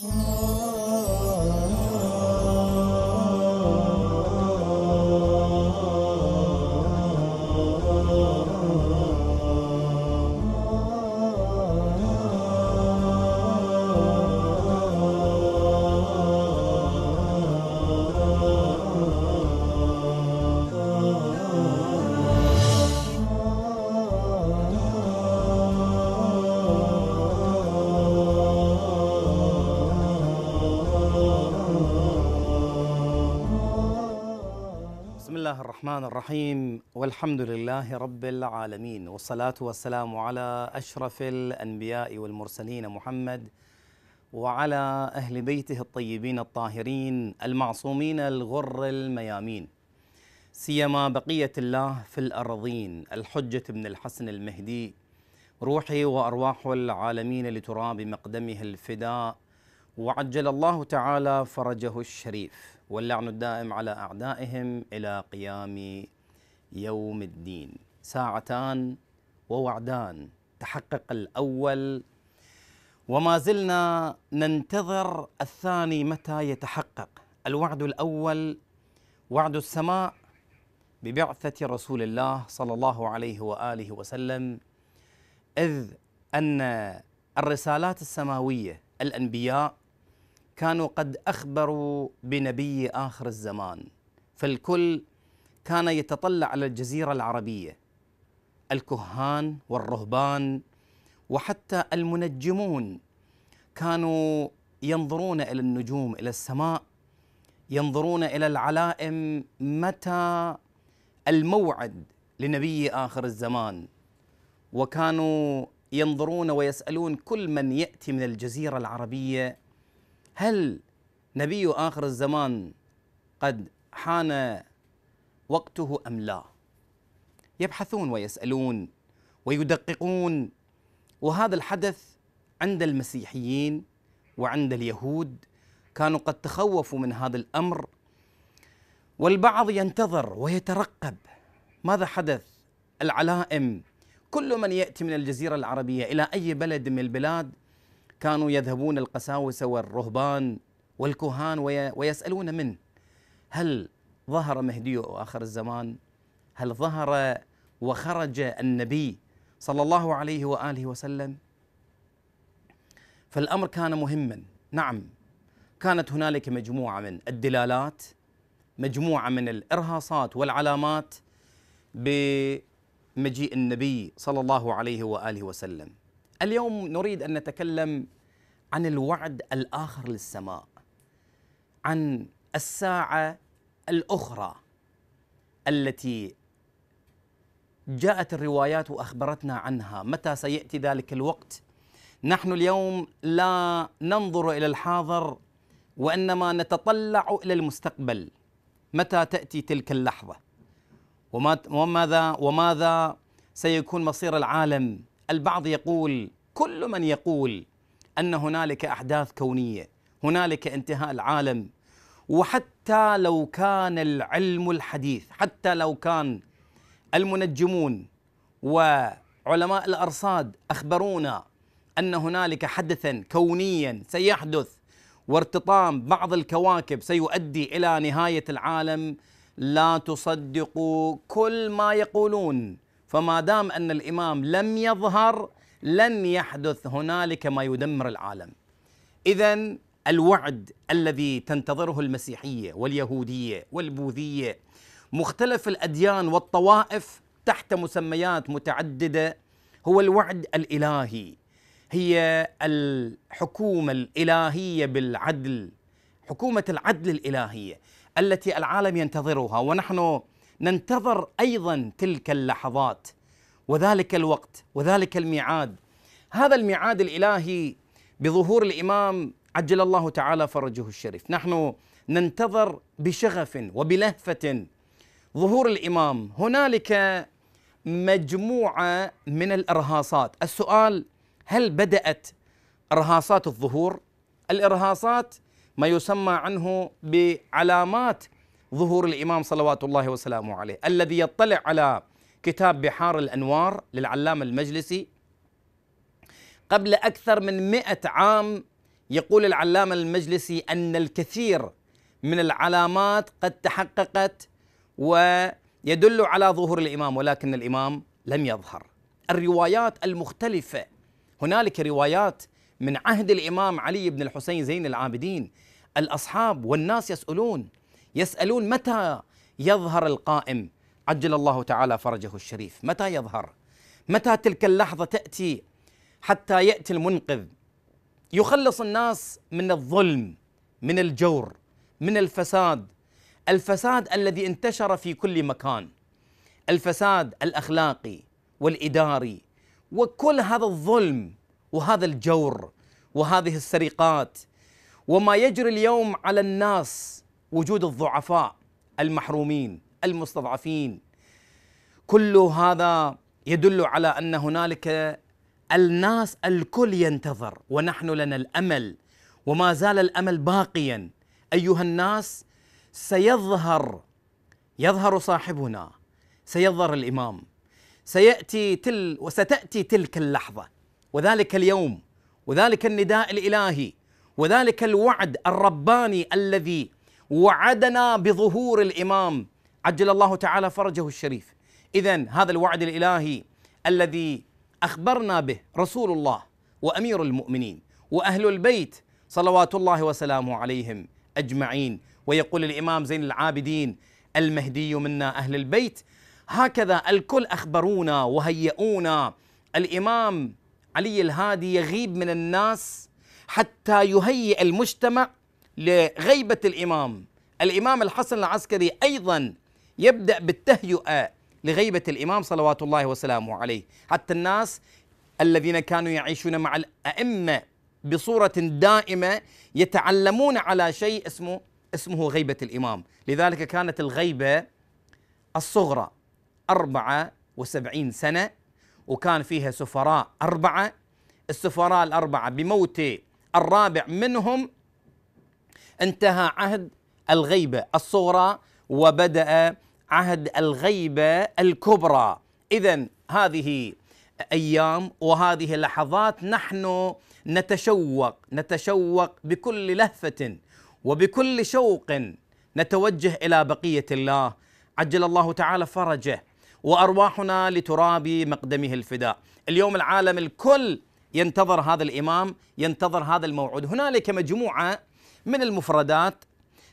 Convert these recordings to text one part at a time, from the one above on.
Oh. الرحمن الرحيم والحمد لله رب العالمين والصلاة والسلام على أشرف الأنبياء والمرسلين محمد وعلى أهل بيته الطيبين الطاهرين المعصومين الغر الميامين سيما بقية الله في الأرضين الحجة بن الحسن المهدي روحي وأرواح العالمين لتراب مقدمه الفداء وعجل الله تعالى فرجه الشريف واللعن الدائم على أعدائهم إلى قيام يوم الدين ساعتان ووعدان تحقق الأول وما زلنا ننتظر الثاني متى يتحقق الوعد الأول وعد السماء ببعثة رسول الله صلى الله عليه وآله وسلم إذ أن الرسالات السماوية الأنبياء كانوا قد اخبروا بنبي اخر الزمان فالكل كان يتطلع على الجزيره العربيه الكهان والرهبان وحتى المنجمون كانوا ينظرون الى النجوم الى السماء ينظرون الى العلائم متى الموعد لنبي اخر الزمان وكانوا ينظرون ويسالون كل من ياتي من الجزيره العربيه هل نبي آخر الزمان قد حان وقته أم لا يبحثون ويسألون ويدققون وهذا الحدث عند المسيحيين وعند اليهود كانوا قد تخوفوا من هذا الامر والبعض ينتظر ويترقب ماذا حدث العلائم كل من ياتي من الجزيره العربيه الى اي بلد من البلاد كانوا يذهبون القساوسة والرهبان والكهان ويسألون منه هل ظهر مهدي آخر الزمان هل ظهر وخرج النبي صلى الله عليه وآله وسلم فالأمر كان مهما نعم كانت هنالك مجموعة من الدلالات مجموعة من الإرهاصات والعلامات بمجيء النبي صلى الله عليه وآله وسلم اليوم نريد ان نتكلم عن الوعد الاخر للسماء عن الساعه الاخرى التي جاءت الروايات واخبرتنا عنها متى سياتي ذلك الوقت نحن اليوم لا ننظر الى الحاضر وانما نتطلع الى المستقبل متى تاتي تلك اللحظه وماذا وماذا سيكون مصير العالم البعض يقول كل من يقول ان هنالك احداث كونيه هنالك انتهاء العالم وحتى لو كان العلم الحديث حتى لو كان المنجمون وعلماء الارصاد اخبرونا ان هنالك حدثا كونيا سيحدث وارتطام بعض الكواكب سيؤدي الى نهايه العالم لا تصدقوا كل ما يقولون فما دام ان الامام لم يظهر لن يحدث هنالك ما يدمر العالم. اذا الوعد الذي تنتظره المسيحيه واليهوديه والبوذيه مختلف الاديان والطوائف تحت مسميات متعدده هو الوعد الالهي هي الحكومه الالهيه بالعدل حكومه العدل الالهيه التي العالم ينتظرها ونحن ننتظر ايضا تلك اللحظات وذلك الوقت وذلك الميعاد هذا الميعاد الالهي بظهور الامام عجل الله تعالى فرجه الشريف نحن ننتظر بشغف وبلهفه ظهور الامام هنالك مجموعه من الارهاصات السؤال هل بدات ارهاصات الظهور الارهاصات ما يسمى عنه بعلامات ظهور الإمام صلوات الله وسلامه عليه الذي يطلع على كتاب بحار الأنوار للعلامة المجلسي قبل أكثر من مئة عام يقول العلامة المجلسي أن الكثير من العلامات قد تحققت ويدل على ظهور الإمام ولكن الإمام لم يظهر الروايات المختلفة هنالك روايات من عهد الإمام علي بن الحسين زين العابدين الأصحاب والناس يسألون يسألون متى يظهر القائم عجل الله تعالى فرجه الشريف متى يظهر متى تلك اللحظة تأتي حتى يأتي المنقذ يخلص الناس من الظلم من الجور من الفساد الفساد الذي انتشر في كل مكان الفساد الاخلاقي والاداري وكل هذا الظلم وهذا الجور وهذه السرقات وما يجري اليوم على الناس وجود الضعفاء المحرومين المستضعفين كل هذا يدل على ان هنالك الناس الكل ينتظر ونحن لنا الامل وما زال الامل باقيا ايها الناس سيظهر يظهر صاحبنا سيظهر الامام سياتي تل وستاتي تلك اللحظه وذلك اليوم وذلك النداء الالهي وذلك الوعد الرباني الذي وعدنا بظهور الامام عجل الله تعالى فرجه الشريف اذا هذا الوعد الالهي الذي اخبرنا به رسول الله وامير المؤمنين واهل البيت صلوات الله وسلامه عليهم اجمعين ويقول الامام زين العابدين المهدي منا اهل البيت هكذا الكل اخبرونا وهيئونا الامام علي الهادي يغيب من الناس حتى يهيئ المجتمع لغيبة الإمام الإمام الحسن العسكري أيضا يبدأ بالتهيئة لغيبة الإمام صلوات الله وسلامه عليه حتى الناس الذين كانوا يعيشون مع الأئمة بصورة دائمة يتعلمون على شيء اسمه اسمه غيبة الإمام لذلك كانت الغيبة الصغرى أربعة وسبعين سنة وكان فيها سفراء أربعة السفراء الأربعة بموت الرابع منهم انتهى عهد الغيبه الصغرى وبدا عهد الغيبه الكبرى اذا هذه ايام وهذه لحظات نحن نتشوق نتشوق بكل لهفه وبكل شوق نتوجه الى بقيه الله عجل الله تعالى فرجه وارواحنا لتراب مقدمه الفداء اليوم العالم الكل ينتظر هذا الامام ينتظر هذا الموعود هنالك مجموعه من المفردات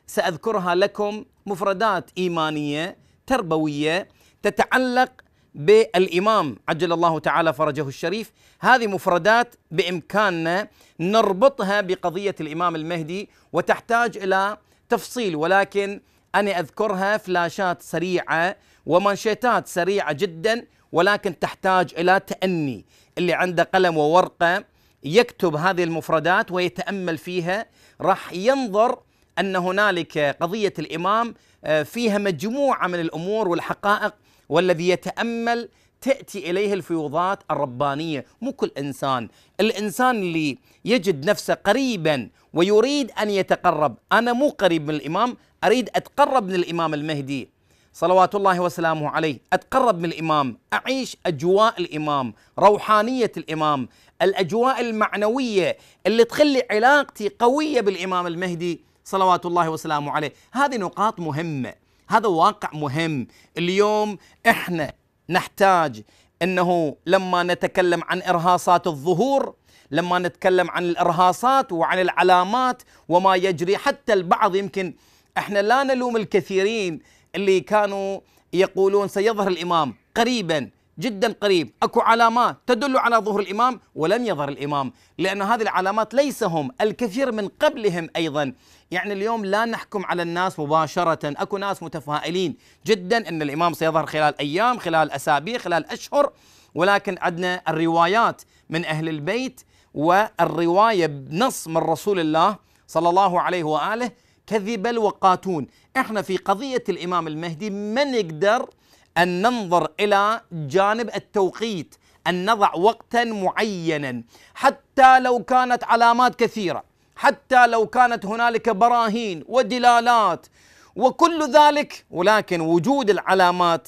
ساذكرها لكم مفردات ايمانيه تربويه تتعلق بالامام عجل الله تعالى فرجه الشريف، هذه مفردات بامكاننا نربطها بقضيه الامام المهدي وتحتاج الى تفصيل ولكن انا اذكرها فلاشات سريعه ومانشيتات سريعه جدا ولكن تحتاج الى تأني، اللي عنده قلم وورقه يكتب هذه المفردات ويتامل فيها راح ينظر ان هنالك قضيه الامام آه، فيها مجموعه من الامور والحقائق والذي يتامل تاتي اليه الفيوضات الربانيه مو كل انسان الانسان اللي يجد نفسه قريبا ويريد ان يتقرب انا مو قريب من الامام اريد اتقرب من الامام المهدي صلوات الله وسلامه عليه أتقرب من الإمام أعيش أجواء الإمام روحانية الإمام الأجواء المعنوية اللي تخلي علاقتي قوية بالإمام المهدي صلوات الله وسلامه عليه هذه نقاط مهمة هذا واقع مهم اليوم إحنا نحتاج أنه لما نتكلم عن إرهاصات الظهور لما نتكلم عن الإرهاصات وعن العلامات وما يجري حتى البعض يمكن احنا لا نلوم الكثيرين اللي كانوا يقولون سيظهر الامام قريبا جدا قريب اكو علامات تدل على ظهور الامام ولن يظهر الامام لان هذه العلامات ليس هم الكثير من قبلهم ايضا يعني اليوم لا نحكم على الناس مباشره اكو ناس متفائلين جدا ان الامام سيظهر خلال ايام خلال اسابيع خلال اشهر ولكن عندنا الروايات من اهل البيت والروايه بنص من رسول الله صلى الله عليه واله كذب الوقاتون احنا في قضية الإمام المهدي ما نقدر أن ننظر إلى جانب التوقيت أن نضع وقتا معينا حتى لو كانت علامات كثيرة حتى لو كانت هنالك براهين ودلالات وكل ذلك ولكن وجود العلامات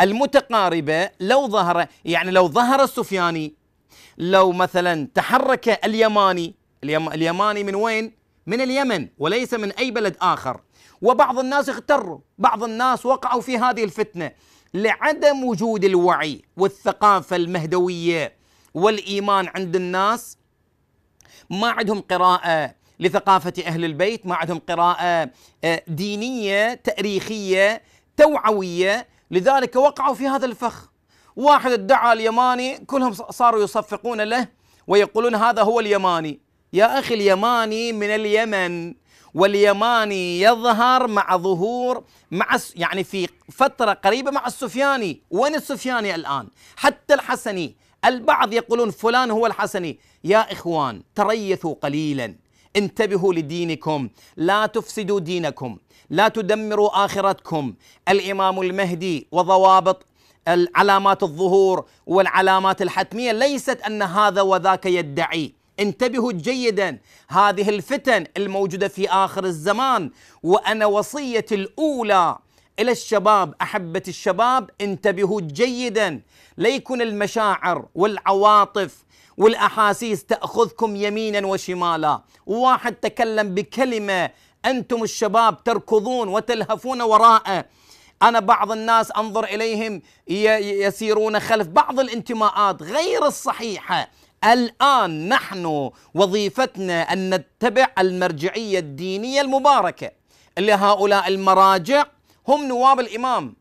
المتقاربة لو ظهر يعني لو ظهر السفياني لو مثلا تحرك اليماني اليماني من وين؟ من اليمن وليس من أي بلد آخر وبعض الناس اغتروا بعض الناس وقعوا في هذه الفتنة لعدم وجود الوعي والثقافة المهدوية والإيمان عند الناس ما عندهم قراءة لثقافة أهل البيت ما عندهم قراءة آه، دينية تاريخية توعوية لذلك وقعوا في هذا الفخ واحد ادعى اليماني كلهم صاروا يصفقون له ويقولون هذا هو اليماني يا أخي اليماني من اليمن واليماني يظهر مع ظهور مع يعني في فترة قريبة مع السفياني وين السفياني الآن حتى الحسني البعض يقولون فلان هو الحسني يا إخوان تريثوا قليلا انتبهوا لدينكم لا تفسدوا دينكم لا تدمروا آخرتكم الإمام المهدي وضوابط علامات الظهور والعلامات الحتمية ليست أن هذا وذاك يدعي انتبهوا جيدا هذه الفتن الموجودة في آخر الزمان وأنا وصيتي الأولى إلى الشباب أحبة الشباب انتبهوا جيدا ليكن المشاعر والعواطف والأحاسيس تأخذكم يمينا وشمالا واحد تكلم بكلمة أنتم الشباب تركضون وتلهفون وراءه أنا بعض الناس أنظر إليهم يسيرون خلف بعض الانتماءات غير الصحيحة الآن نحن وظيفتنا أن نتبع المرجعية الدينية المباركة اللي هؤلاء المراجع هم نواب الإمام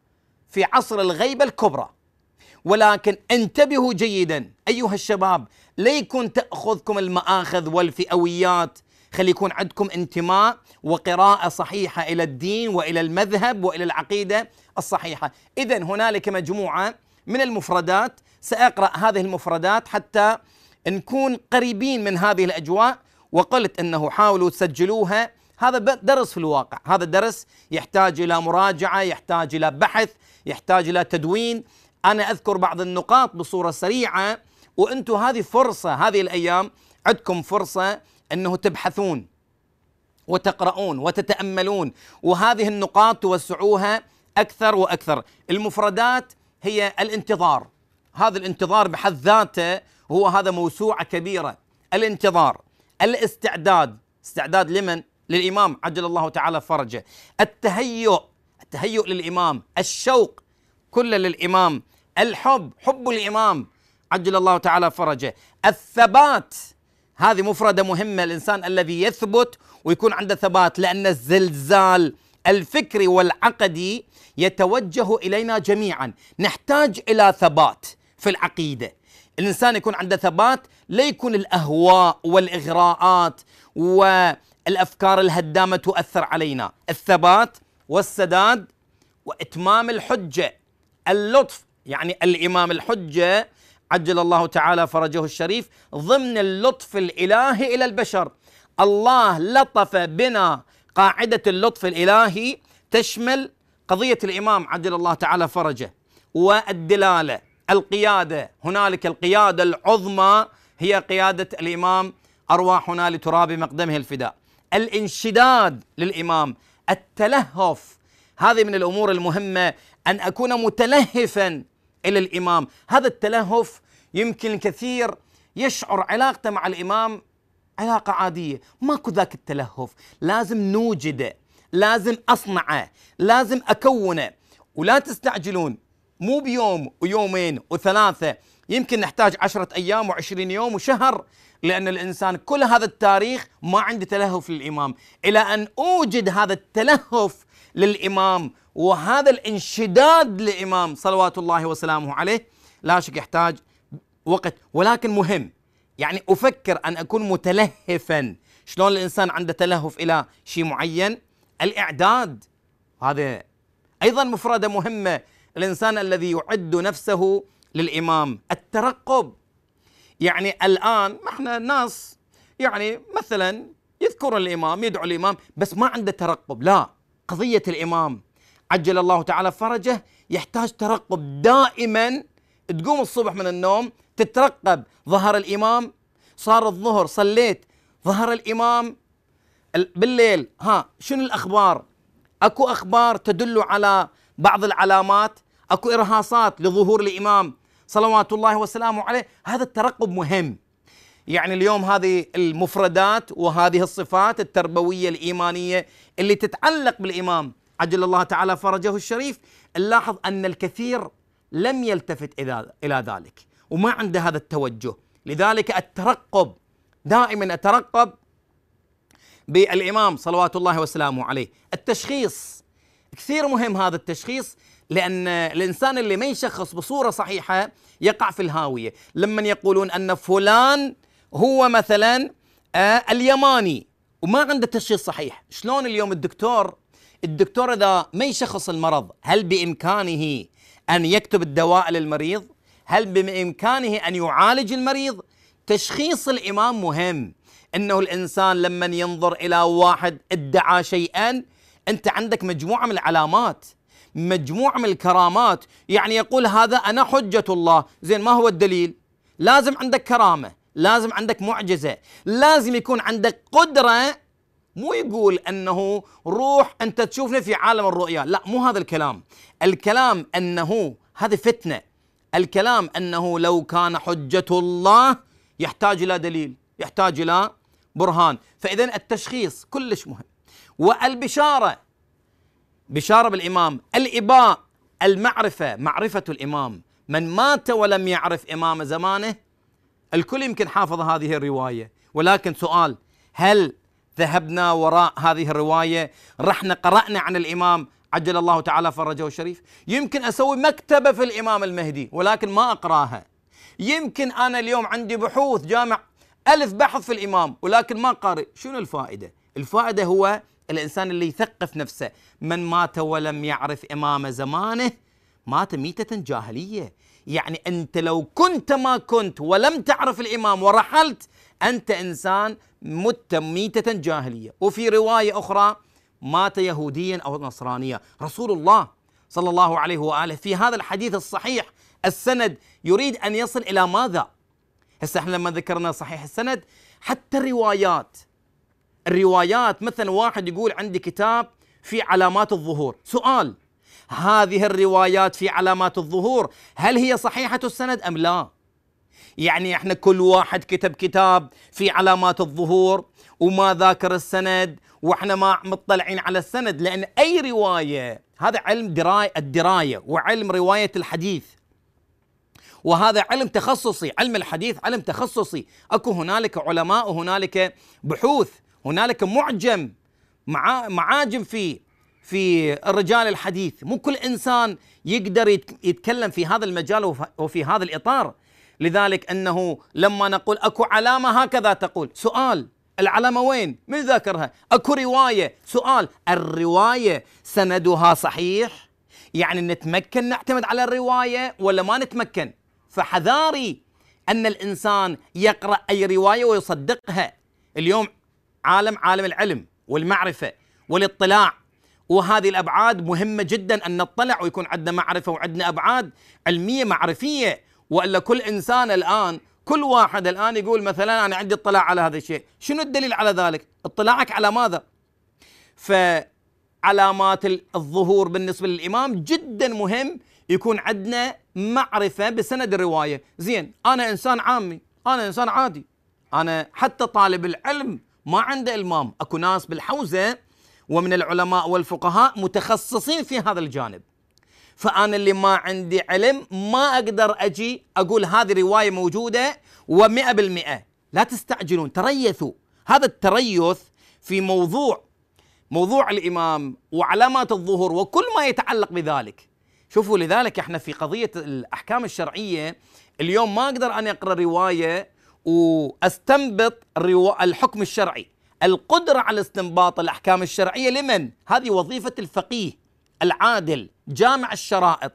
في عصر الغيبة الكبرى ولكن انتبهوا جيدا أيها الشباب ليكن تأخذكم المآخذ والفئويات خلي يكون عندكم انتماء وقراءة صحيحة إلى الدين وإلى المذهب وإلى العقيدة الصحيحة إذا هنالك مجموعة من المفردات سأقرأ هذه المفردات حتى نكون قريبين من هذه الاجواء وقلت انه حاولوا تسجلوها هذا درس في الواقع هذا الدرس يحتاج الى مراجعه يحتاج الى بحث يحتاج الى تدوين انا اذكر بعض النقاط بصوره سريعه وانتم هذه فرصه هذه الايام عندكم فرصه انه تبحثون وتقرؤون وتتاملون وهذه النقاط توسعوها اكثر واكثر المفردات هي الانتظار هذا الانتظار بحد ذاته هو هذا موسوعه كبيره الانتظار الاستعداد استعداد لمن للامام عجل الله تعالى فرجه التهيؤ التهيؤ للامام الشوق كل للامام الحب حب الامام عجل الله تعالى فرجه الثبات هذه مفرده مهمه الانسان الذي يثبت ويكون عنده ثبات لان الزلزال الفكري والعقدي يتوجه الينا جميعا نحتاج الى ثبات في العقيدة الإنسان يكون عنده ثبات لا يكون الأهواء والإغراءات والأفكار الهدامة تؤثر علينا الثبات والسداد وإتمام الحجة اللطف يعني الإمام الحجة عجل الله تعالى فرجه الشريف ضمن اللطف الإلهي إلى البشر الله لطف بنا قاعدة اللطف الإلهي تشمل قضية الإمام عجل الله تعالى فرجه والدلالة القياده هنالك القياده العظمى هي قياده الامام ارواحنا لتراب مقدمه الفداء الانشداد للامام التلهف هذه من الامور المهمه ان اكون متلهفا الى الامام هذا التلهف يمكن كثير يشعر علاقته مع الامام علاقه عاديه ماكو ذاك التلهف لازم نوجده لازم اصنعه لازم اكونه ولا تستعجلون مو بيوم ويومين وثلاثة يمكن نحتاج عشرة أيام وعشرين يوم وشهر لأن الإنسان كل هذا التاريخ ما عنده تلهف للإمام إلى أن أوجد هذا التلهف للإمام وهذا الانشداد للإمام صلوات الله وسلامه عليه لا شك يحتاج وقت ولكن مهم يعني أفكر أن أكون متلهفا شلون الإنسان عنده تلهف إلى شيء معين الإعداد هذا أيضا مفردة مهمة الانسان الذي يعد نفسه للامام الترقب يعني الان احنا ناس يعني مثلا يذكر الامام يدعو الامام بس ما عنده ترقب لا قضيه الامام عجل الله تعالى فرجه يحتاج ترقب دائما تقوم الصبح من النوم تترقب ظهر الامام صار الظهر صليت ظهر الامام بالليل ها شنو الاخبار اكو اخبار تدل على بعض العلامات اكو ارهاصات لظهور الامام صلوات الله وسلامه عليه هذا الترقب مهم يعني اليوم هذه المفردات وهذه الصفات التربويه الايمانيه اللي تتعلق بالامام عجل الله تعالى فرجه الشريف نلاحظ ان الكثير لم يلتفت الى ذلك وما عنده هذا التوجه لذلك الترقب دائما اترقب بالامام صلوات الله وسلامه عليه التشخيص كثير مهم هذا التشخيص لأن الإنسان اللي ما يشخص بصورة صحيحة يقع في الهاوية لمن يقولون أن فلان هو مثلا آه اليماني وما عنده تشخيص صحيح شلون اليوم الدكتور الدكتور إذا ما يشخص المرض هل بإمكانه أن يكتب الدواء للمريض هل بإمكانه أن يعالج المريض تشخيص الإمام مهم أنه الإنسان لما ينظر إلى واحد ادعى شيئا أنت عندك مجموعة من العلامات مجموعة من الكرامات يعني يقول هذا أنا حجة الله زين ما هو الدليل لازم عندك كرامة لازم عندك معجزة لازم يكون عندك قدرة مو يقول أنه روح أنت تشوفني في عالم الرؤيا لا مو هذا الكلام الكلام أنه هذه فتنة الكلام أنه لو كان حجة الله يحتاج إلى دليل يحتاج إلى برهان فإذا التشخيص كلش مهم والبشارة بشاره بالامام الاباء المعرفه معرفه الامام من مات ولم يعرف امام زمانه الكل يمكن حافظ هذه الروايه ولكن سؤال هل ذهبنا وراء هذه الروايه رحنا قرانا عن الامام عجل الله تعالى فرجه الشريف يمكن اسوي مكتبه في الامام المهدي ولكن ما اقراها يمكن انا اليوم عندي بحوث جامع ألف بحث في الإمام ولكن ما قارئ شنو الفائدة الفائدة هو الإنسان اللي يثقف نفسه من مات ولم يعرف إمام زمانه مات ميتة جاهلية يعني أنت لو كنت ما كنت ولم تعرف الإمام ورحلت أنت إنسان مت ميتة جاهلية وفي رواية أخرى مات يهوديا أو نصرانيا رسول الله صلى الله عليه وآله في هذا الحديث الصحيح السند يريد أن يصل إلى ماذا هسه احنا لما ذكرنا صحيح السند حتى الروايات الروايات مثلا واحد يقول عندي كتاب في علامات الظهور سؤال هذه الروايات في علامات الظهور هل هي صحيحة السند أم لا يعني احنا كل واحد كتب كتاب في علامات الظهور وما ذاكر السند واحنا ما مطلعين على السند لان اي روايه هذا علم درايه الدرايه وعلم روايه الحديث وهذا علم تخصصي علم الحديث علم تخصصي اكو هنالك علماء وهنالك بحوث هنالك معجم مع معاجم في في الرجال الحديث مو كل انسان يقدر يتكلم في هذا المجال وفي هذا الاطار لذلك انه لما نقول اكو علامه هكذا تقول سؤال العلامه وين؟ من ذاكرها؟ اكو روايه سؤال الروايه سندها صحيح؟ يعني نتمكن نعتمد على الروايه ولا ما نتمكن؟ فحذاري ان الانسان يقرا اي روايه ويصدقها اليوم عالم عالم العلم والمعرفه والاطلاع وهذه الابعاد مهمه جدا ان نطلع ويكون عندنا معرفه وعندنا ابعاد علميه معرفيه والا كل انسان الان كل واحد الان يقول مثلا انا عندي اطلاع على هذا الشيء، شنو الدليل على ذلك؟ اطلاعك على ماذا؟ فعلامات الظهور بالنسبه للامام جدا مهم يكون عندنا معرفه بسند الروايه، زين انا انسان عامي، انا انسان عادي، انا حتى طالب العلم ما عنده المام اكو ناس بالحوزه ومن العلماء والفقهاء متخصصين في هذا الجانب فانا اللي ما عندي علم ما اقدر اجي اقول هذه روايه موجوده ومئة بالمئة لا تستعجلون تريثوا هذا التريث في موضوع موضوع الامام وعلامات الظهور وكل ما يتعلق بذلك شوفوا لذلك احنا في قضيه الاحكام الشرعيه اليوم ما اقدر انا اقرا روايه واستنبط الحكم الشرعي القدرة على استنباط الأحكام الشرعية لمن؟ هذه وظيفة الفقيه العادل جامع الشرائط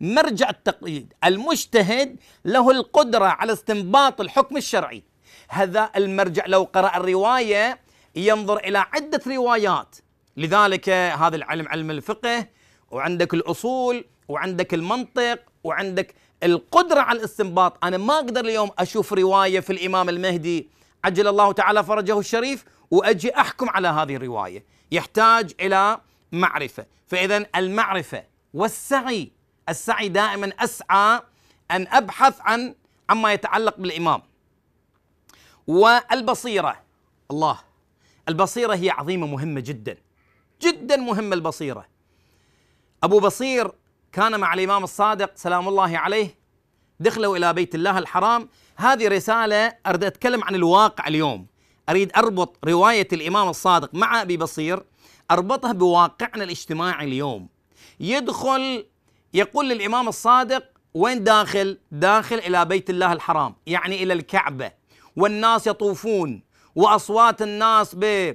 مرجع التقليد المجتهد له القدرة على استنباط الحكم الشرعي هذا المرجع لو قرأ الرواية ينظر إلى عدة روايات لذلك هذا العلم علم الفقه وعندك الأصول وعندك المنطق وعندك القدرة على الاستنباط أنا ما أقدر اليوم أشوف رواية في الإمام المهدي عجل الله تعالى فرجه الشريف وأجي أحكم على هذه الرواية يحتاج إلى معرفة فإذا المعرفة والسعي السعي دائما أسعى أن أبحث عن عما يتعلق بالإمام والبصيرة الله البصيرة هي عظيمة مهمة جدا جدا مهمة البصيرة أبو بصير كان مع الإمام الصادق سلام الله عليه دخلوا إلى بيت الله الحرام هذه رسالة أريد أتكلم عن الواقع اليوم أريد أربط رواية الإمام الصادق مع أبي بصير أربطها بواقعنا الاجتماعي اليوم يدخل يقول للإمام الصادق وين داخل؟ داخل إلى بيت الله الحرام يعني إلى الكعبة والناس يطوفون وأصوات الناس ب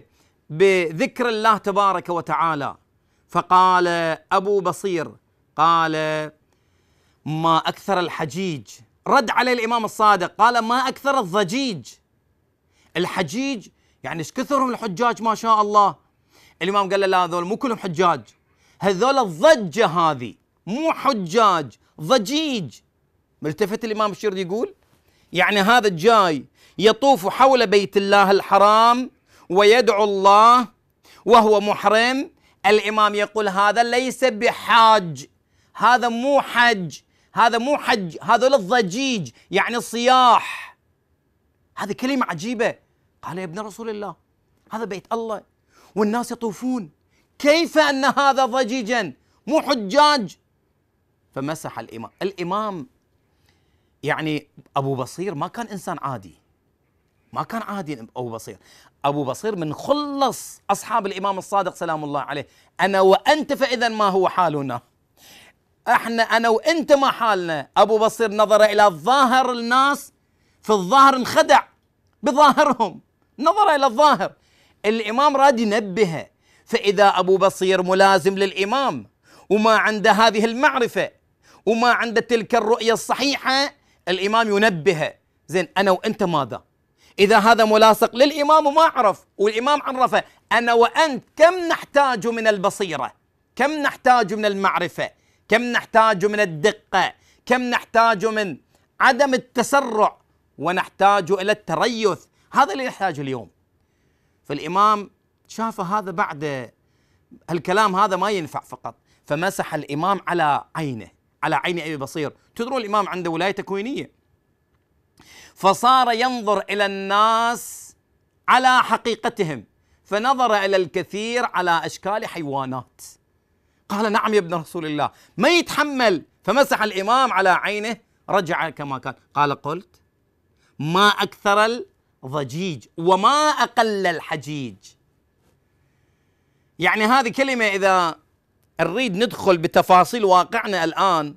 بذكر الله تبارك وتعالى فقال أبو بصير قال ما أكثر الحجيج رد على الإمام الصادق قال ما أكثر الضجيج الحجيج يعني ايش كثرهم الحجاج ما شاء الله الإمام قال له لا هذول مو كلهم حجاج هذول الضجة هذه مو حجاج ضجيج ملتفت الإمام الشيرد يقول يعني هذا الجاي يطوف حول بيت الله الحرام ويدعو الله وهو محرم الإمام يقول هذا ليس بحاج هذا مو حج هذا مو حج هذول الضجيج يعني الصياح هذه كلمة عجيبة قال يا ابن رسول الله هذا بيت الله والناس يطوفون كيف أن هذا ضجيجا مو حجاج فمسح الإمام الإمام يعني أبو بصير ما كان إنسان عادي ما كان عادي أبو بصير أبو بصير من خلص أصحاب الإمام الصادق سلام الله عليه أنا وأنت فإذا ما هو حالنا احنا انا وانت ما حالنا ابو بصير نظر الى ظاهر الناس في الظاهر انخدع بظاهرهم نظر الى الظاهر الامام راد ينبهه فاذا ابو بصير ملازم للامام وما عنده هذه المعرفه وما عنده تلك الرؤيه الصحيحه الامام ينبهه زين انا وانت ماذا اذا هذا ملاصق للامام وما عرف والامام عرفه انا وانت كم نحتاج من البصيره كم نحتاج من المعرفه كم نحتاج من الدقة كم نحتاج من عدم التسرع ونحتاج إلى التريث هذا اللي نحتاجه اليوم فالإمام شاف هذا بعد الكلام هذا ما ينفع فقط فمسح الإمام على عينه على عين أبي بصير تدرون الإمام عنده ولاية تكوينية فصار ينظر إلى الناس على حقيقتهم فنظر إلى الكثير على أشكال حيوانات قال نعم يا ابن رسول الله ما يتحمل فمسح الإمام على عينه رجع كما كان قال قلت ما أكثر الضجيج وما أقل الحجيج يعني هذه كلمة إذا نريد ندخل بتفاصيل واقعنا الآن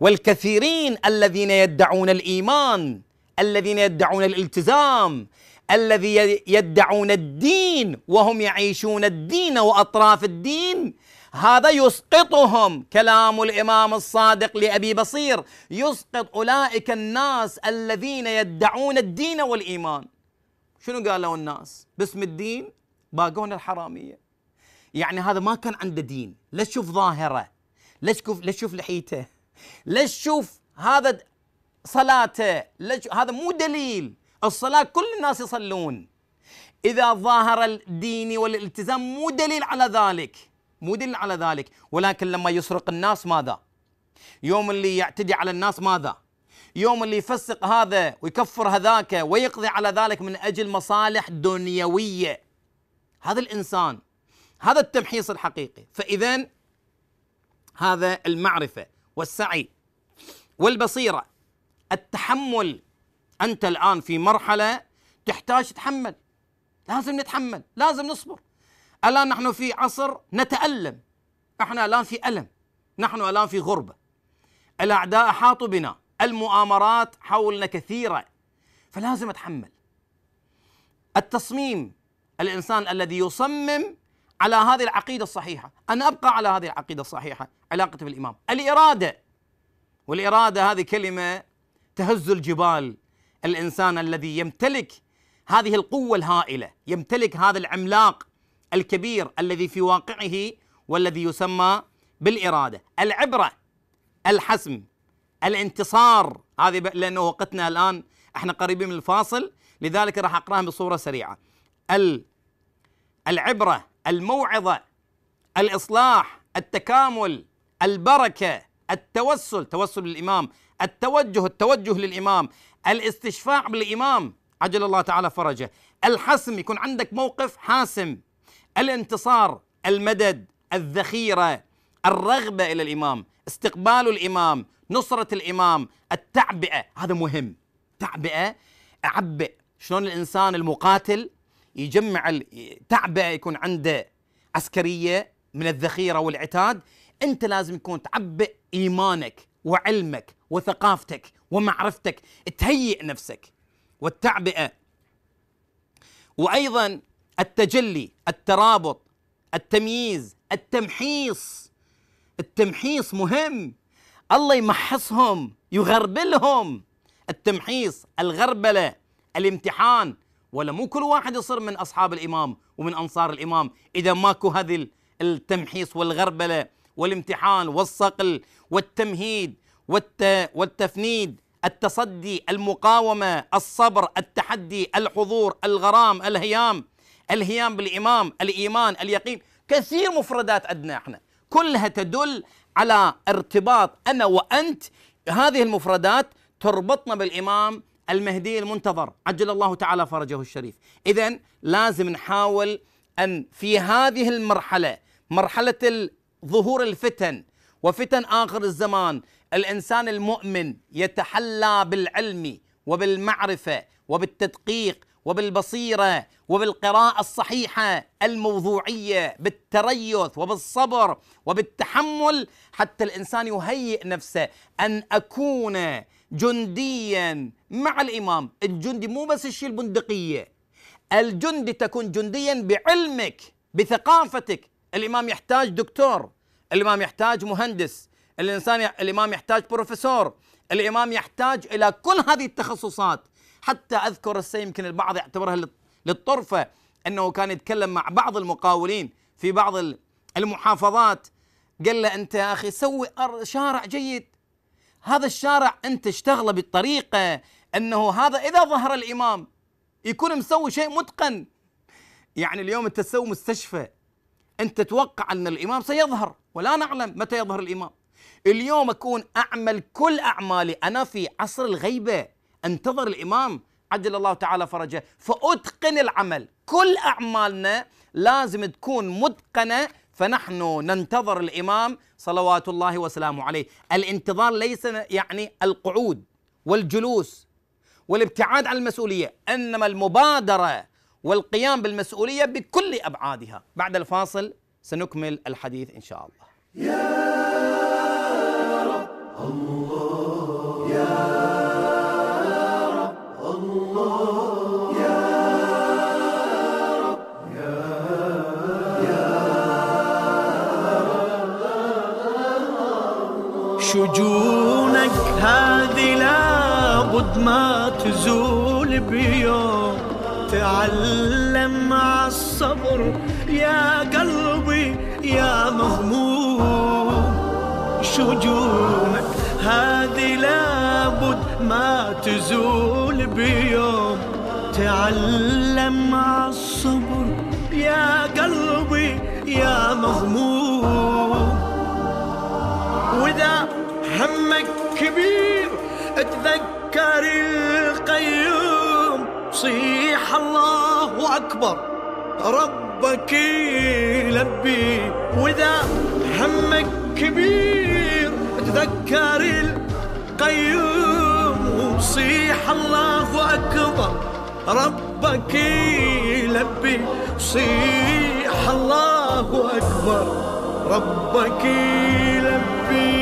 والكثيرين الذين يدعون الإيمان الذين يدعون الالتزام الذي يدعون الدين وهم يعيشون الدين واطراف الدين هذا يسقطهم كلام الإمام الصادق لأبي بصير يسقط أولئك الناس الذين يدعون الدين والإيمان شنو قالوا الناس باسم الدين باقون الحرامية يعني هذا ما كان عنده دين لا تشوف ظاهرة لا تشوف لا تشوف لحيته لا تشوف هذا صلاته هذا مو دليل الصلاة كل الناس يصلون إذا ظاهر الدين والالتزام مو دليل على ذلك مو دل على ذلك ولكن لما يسرق الناس ماذا يوم اللي يعتدي على الناس ماذا يوم اللي يفسق هذا ويكفر هذاك ويقضي على ذلك من أجل مصالح دنيوية هذا الإنسان هذا التمحيص الحقيقي فإذا هذا المعرفة والسعي والبصيرة التحمل أنت الآن في مرحلة تحتاج تتحمل لازم نتحمل لازم نصبر ألا نحن في عصر نتألم احنا الآن في ألم نحن الآن في غربة الأعداء أحاطوا بنا المؤامرات حولنا كثيرة فلازم أتحمل التصميم الإنسان الذي يصمم على هذه العقيدة الصحيحة أنا أبقى على هذه العقيدة الصحيحة علاقتي بالإمام الإرادة والإرادة هذه كلمة تهز الجبال الإنسان الذي يمتلك هذه القوة الهائلة يمتلك هذا العملاق الكبير الذي في واقعه والذي يسمى بالاراده، العبره الحسم الانتصار هذه لانه وقتنا الان احنا قريبين من الفاصل لذلك راح اقراها بصوره سريعه. العبره الموعظه الاصلاح التكامل البركه التوسل توسل للامام التوجه التوجه للامام الاستشفاع بالامام عجل الله تعالى فرجه الحسم يكون عندك موقف حاسم الانتصار المدد الذخيره الرغبه الى الامام استقبال الامام نصره الامام التعبئه هذا مهم تعبئه اعبئ شلون الانسان المقاتل يجمع تعبئه يكون عنده عسكريه من الذخيره والعتاد انت لازم يكون تعبئ ايمانك وعلمك وثقافتك ومعرفتك تهيئ نفسك والتعبئه وايضا التجلي الترابط التمييز التمحيص التمحيص مهم الله يمحصهم يغربلهم التمحيص الغربله الامتحان ولا مو كل واحد يصير من اصحاب الامام ومن انصار الامام اذا ماكو هذه التمحيص والغربله والامتحان والصقل والتمهيد والت والتفنيد التصدي المقاومه الصبر التحدي الحضور الغرام الهيام الهيام بالإمام الإيمان اليقين كثير مفردات عندنا احنا كلها تدل على ارتباط أنا وأنت هذه المفردات تربطنا بالإمام المهدي المنتظر عجل الله تعالى فرجه الشريف إذا لازم نحاول أن في هذه المرحلة مرحلة ظهور الفتن وفتن آخر الزمان الإنسان المؤمن يتحلى بالعلم وبالمعرفة وبالتدقيق وبالبصيره وبالقراءه الصحيحه الموضوعيه بالتريث وبالصبر وبالتحمل حتى الانسان يهيئ نفسه ان اكون جنديا مع الامام، الجندي مو بس الشيء البندقيه الجندي تكون جنديا بعلمك بثقافتك، الامام يحتاج دكتور، الامام يحتاج مهندس، الانسان الامام يحتاج بروفيسور، الامام يحتاج الى كل هذه التخصصات حتى أذكر هسه يمكن البعض يعتبرها للطرفة أنه كان يتكلم مع بعض المقاولين في بعض المحافظات قال له أنت يا أخي سوي شارع جيد هذا الشارع أنت اشتغله بالطريقة أنه هذا إذا ظهر الإمام يكون مسوي شيء متقن يعني اليوم أنت تسوي مستشفى أنت تتوقع أن الإمام سيظهر ولا نعلم متى يظهر الإمام اليوم أكون أعمل كل أعمالي أنا في عصر الغيبة انتظر الإمام عجل الله تعالى فرجه فأتقن العمل كل أعمالنا لازم تكون متقنة فنحن ننتظر الإمام صلوات الله وسلامه عليه الانتظار ليس يعني القعود والجلوس والابتعاد عن المسؤولية إنما المبادرة والقيام بالمسؤولية بكل أبعادها بعد الفاصل سنكمل الحديث إن شاء الله يا رب الله شجونك هذه لابد ما تزول بيوم تعلم مع الصبر يا قلبي يا مهموم شجونك هذه لابد ما تزول بيوم تعلم مع الصبر يا قلبي يا مهموم وإذا همك كبير اتذكر القيوم صيح الله أكبر ربك لبي وإذا همك كبير اتذكر القيوم صيح الله أكبر ربك لبي صيح الله أكبر ربك لبي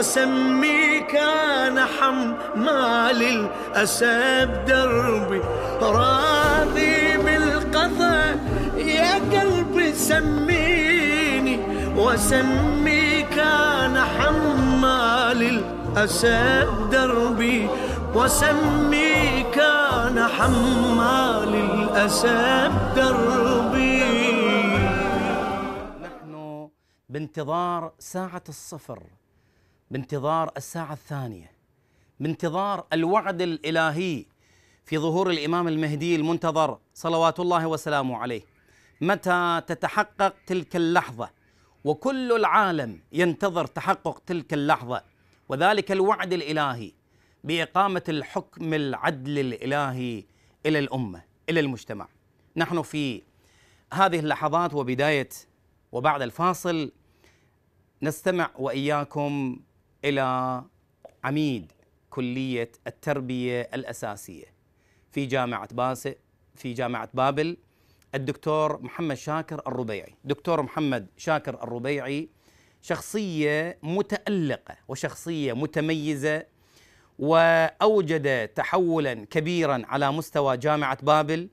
واسميك انا حمال الاسى بدربي راضي بالقفا يا قلبي سميني واسميك انا حمال الاسى بدربي واسميك انا حمال الاسى بدربي نحن بانتظار ساعه الصفر بانتظار الساعة الثانية بانتظار الوعد الإلهي في ظهور الإمام المهدي المنتظر صلوات الله وسلامه عليه متى تتحقق تلك اللحظة وكل العالم ينتظر تحقق تلك اللحظة وذلك الوعد الإلهي بإقامة الحكم العدل الإلهي إلى الأمة إلى المجتمع نحن في هذه اللحظات وبداية وبعد الفاصل نستمع وإياكم الى عميد كليه التربيه الاساسيه في جامعه باسل في جامعه بابل الدكتور محمد شاكر الربيعي دكتور محمد شاكر الربيعي شخصيه متالقه وشخصيه متميزه واوجد تحولا كبيرا على مستوى جامعه بابل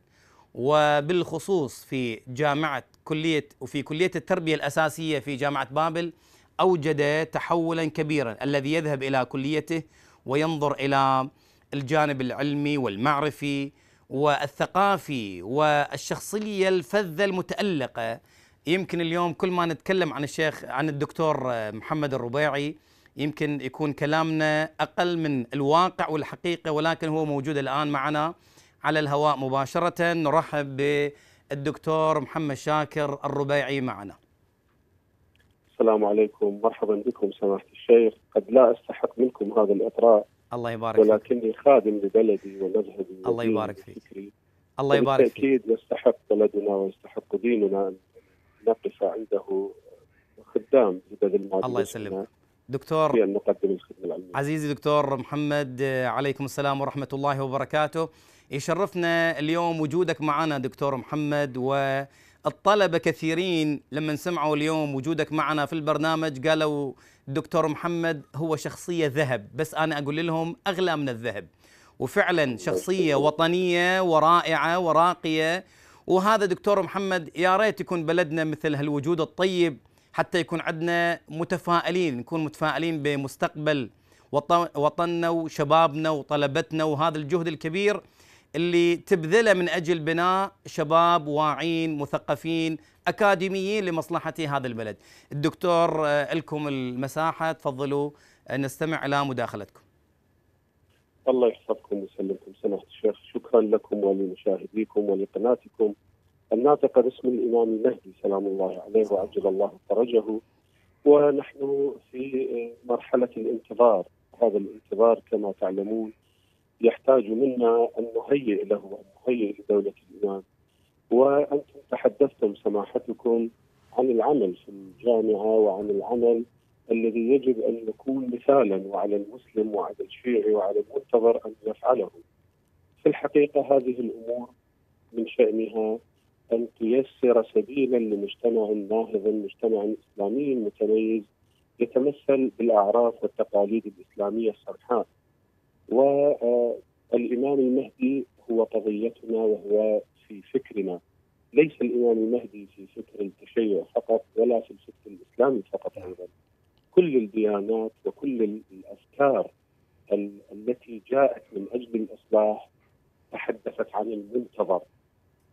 وبالخصوص في جامعه كليه وفي كليه التربيه الاساسيه في جامعه بابل اوجد تحولا كبيرا الذي يذهب الى كليته وينظر الى الجانب العلمي والمعرفي والثقافي والشخصيه الفذه المتالقه يمكن اليوم كل ما نتكلم عن الشيخ عن الدكتور محمد الربيعي يمكن يكون كلامنا اقل من الواقع والحقيقه ولكن هو موجود الان معنا على الهواء مباشره نرحب بالدكتور محمد شاكر الربيعي معنا. السلام عليكم مرحبا بكم سماحة الشيخ قد لا أستحق منكم هذا الإطراء الله يبارك ولكني خادم لبلدي ومذهبي الله يبارك فيك الله يبارك فيك بالتأكيد يستحق بلدنا ويستحق ديننا أن نقف عنده خدام لبذل ما الله يسلمك دكتور عزيزي دكتور محمد عليكم السلام ورحمة الله وبركاته يشرفنا اليوم وجودك معنا دكتور محمد و الطلبة كثيرين لما سمعوا اليوم وجودك معنا في البرنامج قالوا الدكتور محمد هو شخصية ذهب بس أنا أقول لهم أغلى من الذهب وفعلا شخصية وطنية ورائعة وراقية وهذا دكتور محمد يا ريت يكون بلدنا مثل هالوجود الطيب حتى يكون عندنا متفائلين نكون متفائلين بمستقبل وطننا وشبابنا وطلبتنا وهذا الجهد الكبير اللي تبذله من اجل بناء شباب واعين مثقفين اكاديميين لمصلحه هذا البلد. الدكتور آه، لكم المساحه تفضلوا آه، نستمع الى مداخلتكم. الله يحفظكم ويسلمكم سماحه الشيخ، شكرا لكم ولمشاهديكم ولقناتكم الناطقه باسم الامام المهدي سلام الله عليه وعجل الله فرجه ونحن في آه، مرحله الانتظار، هذا الانتظار كما تعلمون يحتاج منا ان نهيئ له ان نهيئ لدوله الامام وانتم تحدثتم سماحتكم عن العمل في الجامعه وعن العمل الذي يجب ان يكون مثالا وعلى المسلم وعلى الشيعي وعلى المنتظر ان يفعله. في الحقيقه هذه الامور من شانها ان تيسر سبيلا لمجتمع ناهض، مجتمع اسلامي متميز يتمثل بالاعراف والتقاليد الاسلاميه الصرحاء. والإمام المهدي هو قضيتنا وهو في فكرنا ليس الإمام المهدي في فكر التشيع فقط ولا في الفكر الإسلامي فقط أيضا كل الديانات وكل الأفكار التي جاءت من أجل الإصلاح تحدثت عن المنتظر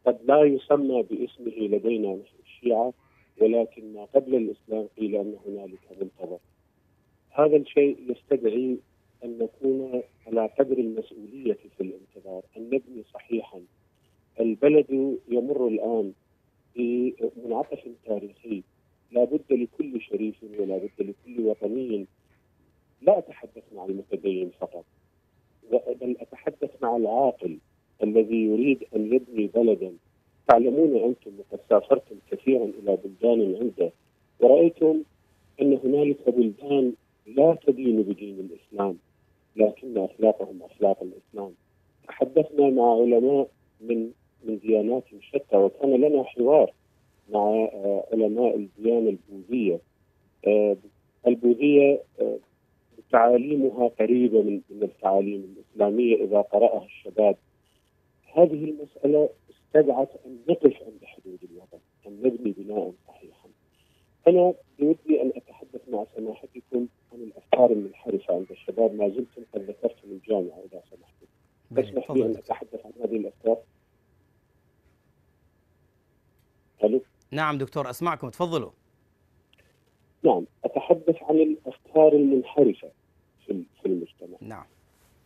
قد لا يسمى باسمه لدينا نحن الشيعة ولكن ما قبل الإسلام قيل أن هنالك منتظر هذا الشيء يستدعي أن نكون على قدر المسؤولية في الانتظار أن نبني صحيحا البلد يمر الآن بمنعطف تاريخي لا بد لكل شريف ولا بد لكل وطني لا أتحدث مع المتدين فقط بل أتحدث مع العاقل الذي يريد أن يبني بلدا تعلمون أنتم وقد سافرتم كثيرا إلى بلدان عدة ورأيتم أن هنالك بلدان لا تدين بدين الإسلام لكن اخلاقهم اخلاق الاسلام. تحدثنا مع علماء من من ديانات شتى وكان لنا حوار مع آه، علماء الديانه البوذيه. آه، البوذيه آه، تعاليمها قريبه من من التعاليم الاسلاميه اذا قراها الشباب. هذه المساله استدعت ان نقف عند حدود الوطن، ان نبني بناء صحيحا. انا بودي ان اتحدث مع سماحتكم عن الافكار المنحرفه عند الشباب ما زلتم قد ذكرتم الجامعه اذا سمحتم. نعم، تسمح لي ان اتحدث عن هذه الافكار؟ الو نعم دكتور اسمعكم تفضلوا. نعم اتحدث عن الافكار المنحرفه في المجتمع. نعم.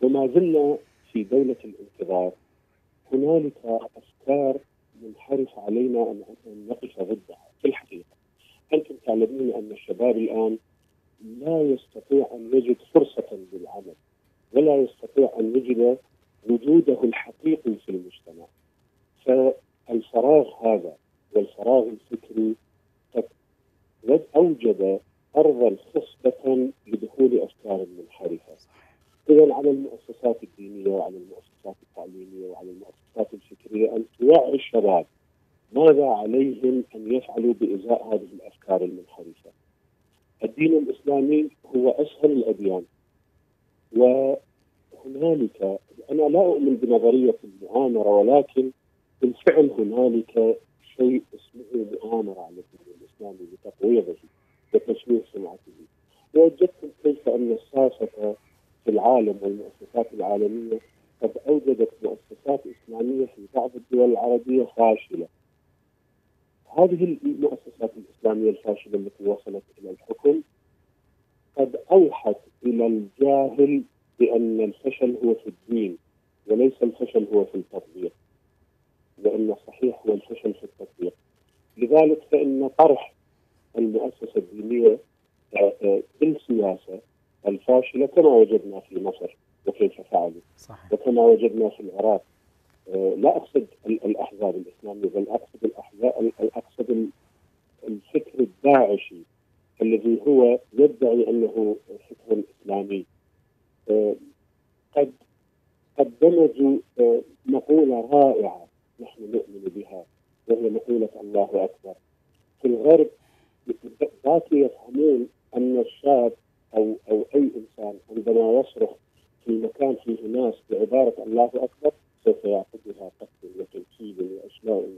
وما زلنا في دولة الانتظار هنالك أفكار منحرفة علينا أن نقف ضدها في الحقيقة أنتم تعلمون أن الشباب الآن لا يستطيع ان يجد فرصه للعمل ولا يستطيع ان يجد وجوده الحقيقي في المجتمع. فالفراغ هذا والفراغ الفكري قد اوجد ارضا خصبه لدخول افكار منحرفه. اذا على المؤسسات الدينيه وعلى المؤسسات التعليميه وعلى المؤسسات الفكريه ان توعي الشباب ماذا عليهم ان يفعلوا بازاء هذه الافكار المنحرفه. الدين الاسلامي هو اسهل الاديان وهنالك انا لا اؤمن بنظريه المؤامره ولكن بالفعل هنالك شيء اسمه مؤامره على الدين الاسلامي لتقويضه وتشويه سمعته ووجدتم كيف ان الساسه في العالم والمؤسسات العالميه قد اوجدت مؤسسات اسلاميه في بعض الدول العربيه فاشله هذه المؤسسات الاسلاميه الفاشله التي وصلت الى الحكم قد اوحت الى الجاهل بان الفشل هو في الدين وليس الفشل هو في التطبيق وان الصحيح هو الفشل في التطبيق لذلك فان طرح المؤسسه الدينيه في آه، السياسه آه، الفاشله كما وجدنا في مصر وكيف فعلوا وكما وجدنا في العراق آه، لا اقصد الاحزاب الاسلاميه بل اقصد الاحزاب اقصد الفكر الداعشي الذي هو يدعي انه فكر اسلامي آه، قد قد دمجوا آه، مقوله رائعه نحن نؤمن بها وهي مقوله الله اكبر في الغرب ذاك يفهمون ان الشاب او او اي انسان عندما يصرخ في مكان فيه ناس بعباره الله اكبر سوف يعقدها قتل وتنكيل واشلاء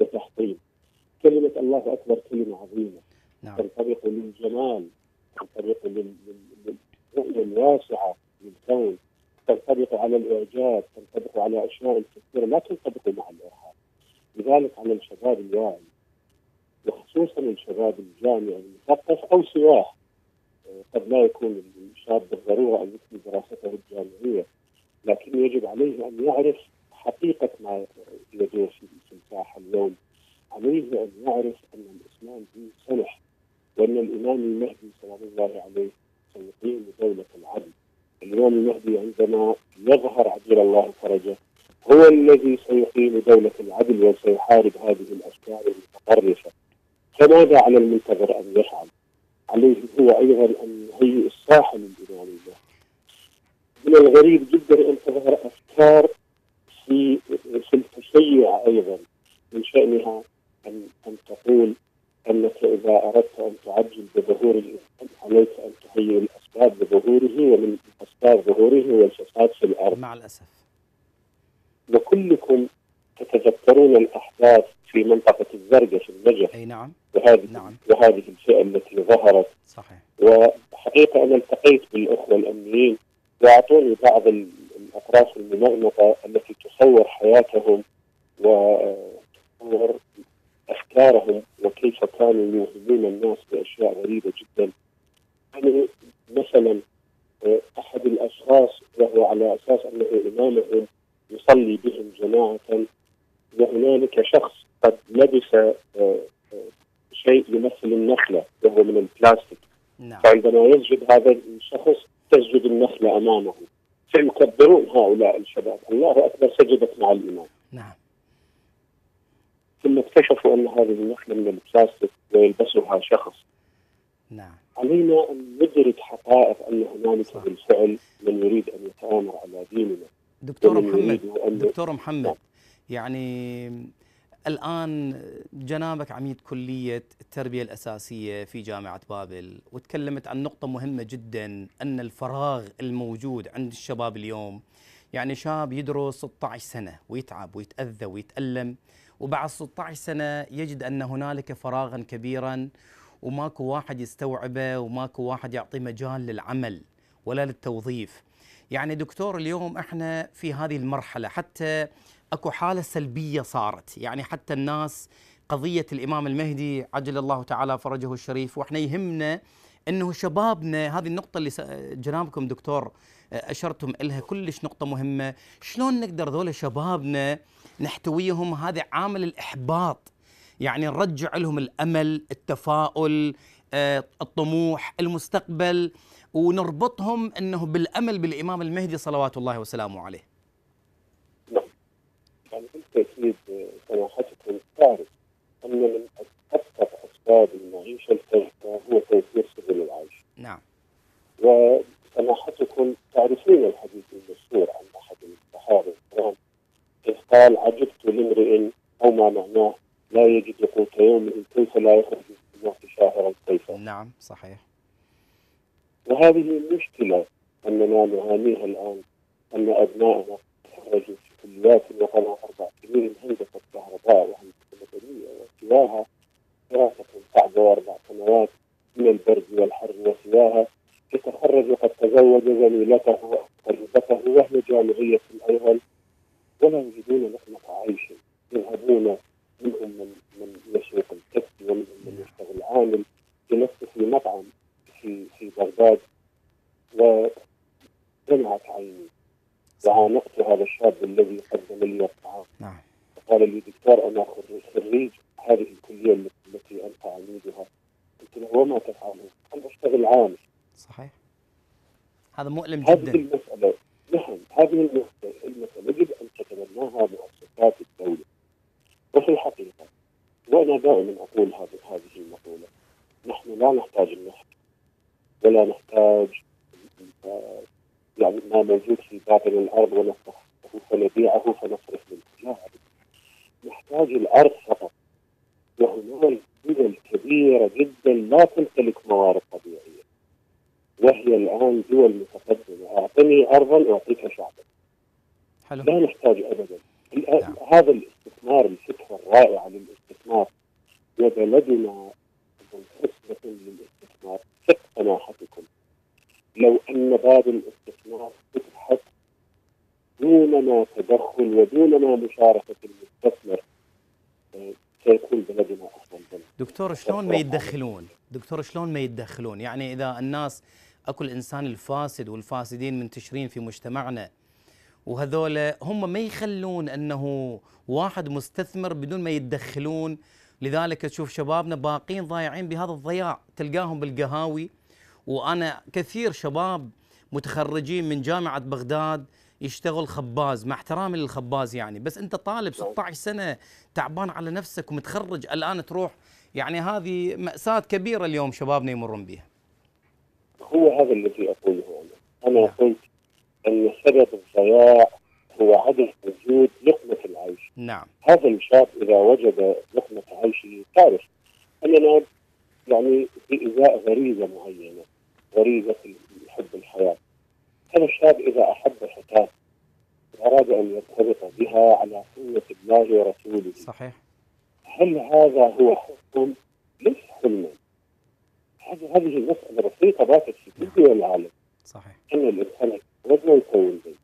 وتحطيم. كلمه الله اكبر كلمه عظيمه نعم. تنطبق للجمال تنطبق للرؤيه الواسعه للكون تنطبق على الاعجاب تنطبق على اشياء كثيره لا تنطبق مع الارهاب. لذلك على الشباب الواعي وخصوصا الشباب الجامعي المثقف او سواه قد لا يكون الشاب بالضروره ان يكمل دراسته الجامعيه لكن يجب عليه أن يعرف حقيقة ما يدور في الساحة اليوم عليه أن يعرف أن الإسلام دين صلح وأن الإمام المهدي سلام الله عليه سيقيم دولة العدل الإمام المهدي عندما يظهر عجل الله فرجه هو الذي سيقيم دولة العدل وسيحارب هذه الأفكار المتطرفة فماذا على المنتظر أن يفعل؟ عليه هو أيضا أن يهيئ الساحة للإمام المهدي من الغريب جدا ان تظهر افكار في في التشيع ايضا من شانها ان ان تقول انك اذا اردت ان تعجل بظهور الانسان عليك ان تهيئ الاسباب لظهوره ومن اسباب ظهوره هو الفساد في الارض. مع الاسف. وكلكم تتذكرون الاحداث في منطقه الزرقاء في النجف. اي نعم. وهذه نعم. وهذه الفئه التي ظهرت. صحيح. وحقيقه انا التقيت بالاخوه الامنيين واعطوني بعض الأطراف المنغنطة التي تصور حياتهم وتصور أفكارهم وكيف كانوا يوهمون الناس بأشياء غريبة جدا يعني مثلا آه، أحد الأشخاص وهو على أساس أنه إمامهم يصلي بهم جماعة وهنالك شخص قد لبس آه، آه، شيء يمثل النخلة وهو من البلاستيك نعم. فعندما يسجد هذا الشخص تسجد النخلة أمامه سيكبرون هؤلاء الشباب الله أكبر سجدت مع الإمام نعم ثم اكتشفوا أن هذه النخلة من البلاستيك ويلبسها شخص نعم علينا أن ندرك حقائق أن هنالك بالفعل من يريد أن يتآمر على ديننا دكتور محمد دكتور محمد نعم. يعني الآن جنابك عميد كلية التربية الأساسية في جامعة بابل وتكلمت عن نقطة مهمة جدا أن الفراغ الموجود عند الشباب اليوم يعني شاب يدرس 16 سنة ويتعب ويتأذى ويتألم وبعد 16 سنة يجد أن هنالك فراغا كبيرا وماكو واحد يستوعبه وماكو واحد يعطي مجال للعمل ولا للتوظيف يعني دكتور اليوم احنا في هذه المرحله حتى اكو حاله سلبيه صارت يعني حتى الناس قضيه الامام المهدي عجل الله تعالى فرجه الشريف واحنا يهمنا انه شبابنا هذه النقطه اللي جنابكم دكتور اشرتم لها كلش نقطه مهمه شلون نقدر ذولا شبابنا نحتويهم هذا عامل الاحباط يعني نرجع لهم الامل التفاؤل آه، الطموح المستقبل ونربطهم انه بالامل بالامام المهدي صلوات الله وسلامه عليه. نعم. يعني بالتاكيد سماحتكم تعرف ان من اكثر اسباب المعيشه الكريمه هو توفير سبل العيش. نعم. وسماحتكم تعرفين الحديث المشهور عن احد الصحابه الكرام اذ قال عجبت لامرئ او ما معناه لا يجد قوت يوم كيف لا يخرج الناس شاهرا كيف. نعم صحيح. وهذه المشكله اننا نعانيها الان ان ابنائنا تخرجوا في كليات وقالوا اربع سنين هندسه كهرباء وهندسه مدنيه وسواها دراسه صعبه واربع سنوات من البرد والحر وسواها يتخرج وقد تزوج زميلته وقريبته وهي جامعيه ايضا ولا يجدون لقمه عيش يذهبون منهم من من يسوق الكف ومنهم من يشتغل عامل يلف في مطعم في في بغداد ودمعت عيني وعانقت هذا الشاب الذي قدم لي الطعام نعم قال لي دكتور انا خريج هذه الكليه التي انت عميدها قلت له وما تفعل؟ انا اشتغل عامل صحيح هذا مؤلم جدا هذه المساله نعم هذه المساله يجب ان تتبناها مؤسسات الدوله وفي الحقيقه وانا دائما اقول هذه هذه المقوله نحن لا نحتاج النفط ولا نحتاج يعني ما موجود في باطن الارض ونصرفه فنبيعه فنصرف منه لا نحتاج الارض فقط وهناك دول كبيره جدا لا تمتلك موارد طبيعيه وهي الان دول متقدمه اعطني ارضا اعطيك شعبا حلو. لا نحتاج ابدا نعم. هذا الاستثمار الفكره الرائعه للاستثمار وبلدنا نسبه للاستثمار الاستثمار ثق قناعتكم لو أن باب الاستثمار فتحت دون ما تدخل ودون ما مشاركة المستثمر سيكون بلدنا أفضل بلد. دكتور شلون ما يتدخلون؟ دكتور شلون ما يتدخلون؟ يعني إذا الناس اكو الانسان الفاسد والفاسدين منتشرين في مجتمعنا وهذول هم ما يخلون انه واحد مستثمر بدون ما يتدخلون لذلك تشوف شبابنا باقين ضايعين بهذا الضياع تلقاهم بالقهاوي وانا كثير شباب متخرجين من جامعه بغداد يشتغل خباز مع احترامي للخباز يعني بس انت طالب 16 نعم. سنه تعبان على نفسك ومتخرج الان تروح يعني هذه ماساه كبيره اليوم شبابنا يمرون بها هو هذا الذي اقوله انا انا نعم. قلت ان سبب الضياع هو عدم وجود لقمة العيش نعم هذا الشاب إذا وجد لقمة عيشه تعرف أننا يعني بإزاء غريزة معينة غريزة حب الحياة هذا الشاب إذا أحب فتاة أراد أن يرتبط بها على قوة الله ورسوله صحيح هل هذا هو حب؟ ليس حلما هذه هذه المسألة بسيطة باتت في كل العالم صحيح أن الإنسان يتزوج ويكون بيت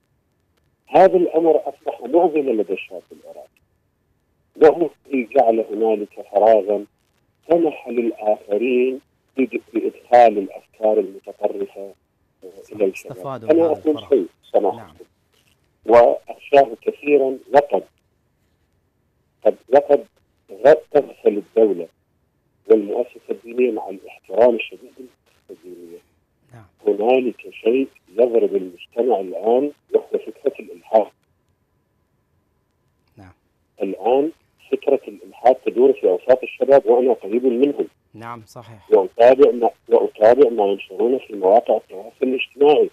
هذا الامر اصبح معظم لدى الشعب العراقي. وهو جعل هنالك فراغا سمح للاخرين بادخال الافكار المتطرفه الى الشباب. انا اقول شيء سمحت نعم. واخشاه كثيرا وقد قد وقد تغفل الدوله والمؤسسه الدينيه مع الاحترام الشديد للمؤسسه الدينيه. نعم. هنالك شيء يضرب المجتمع الان وهو الأمهات تدور في أوساط الشباب وأنا قريب منهم نعم صحيح وأتابع ما, وأتابع ما ينشرونه في مواقع التواصل الاجتماعي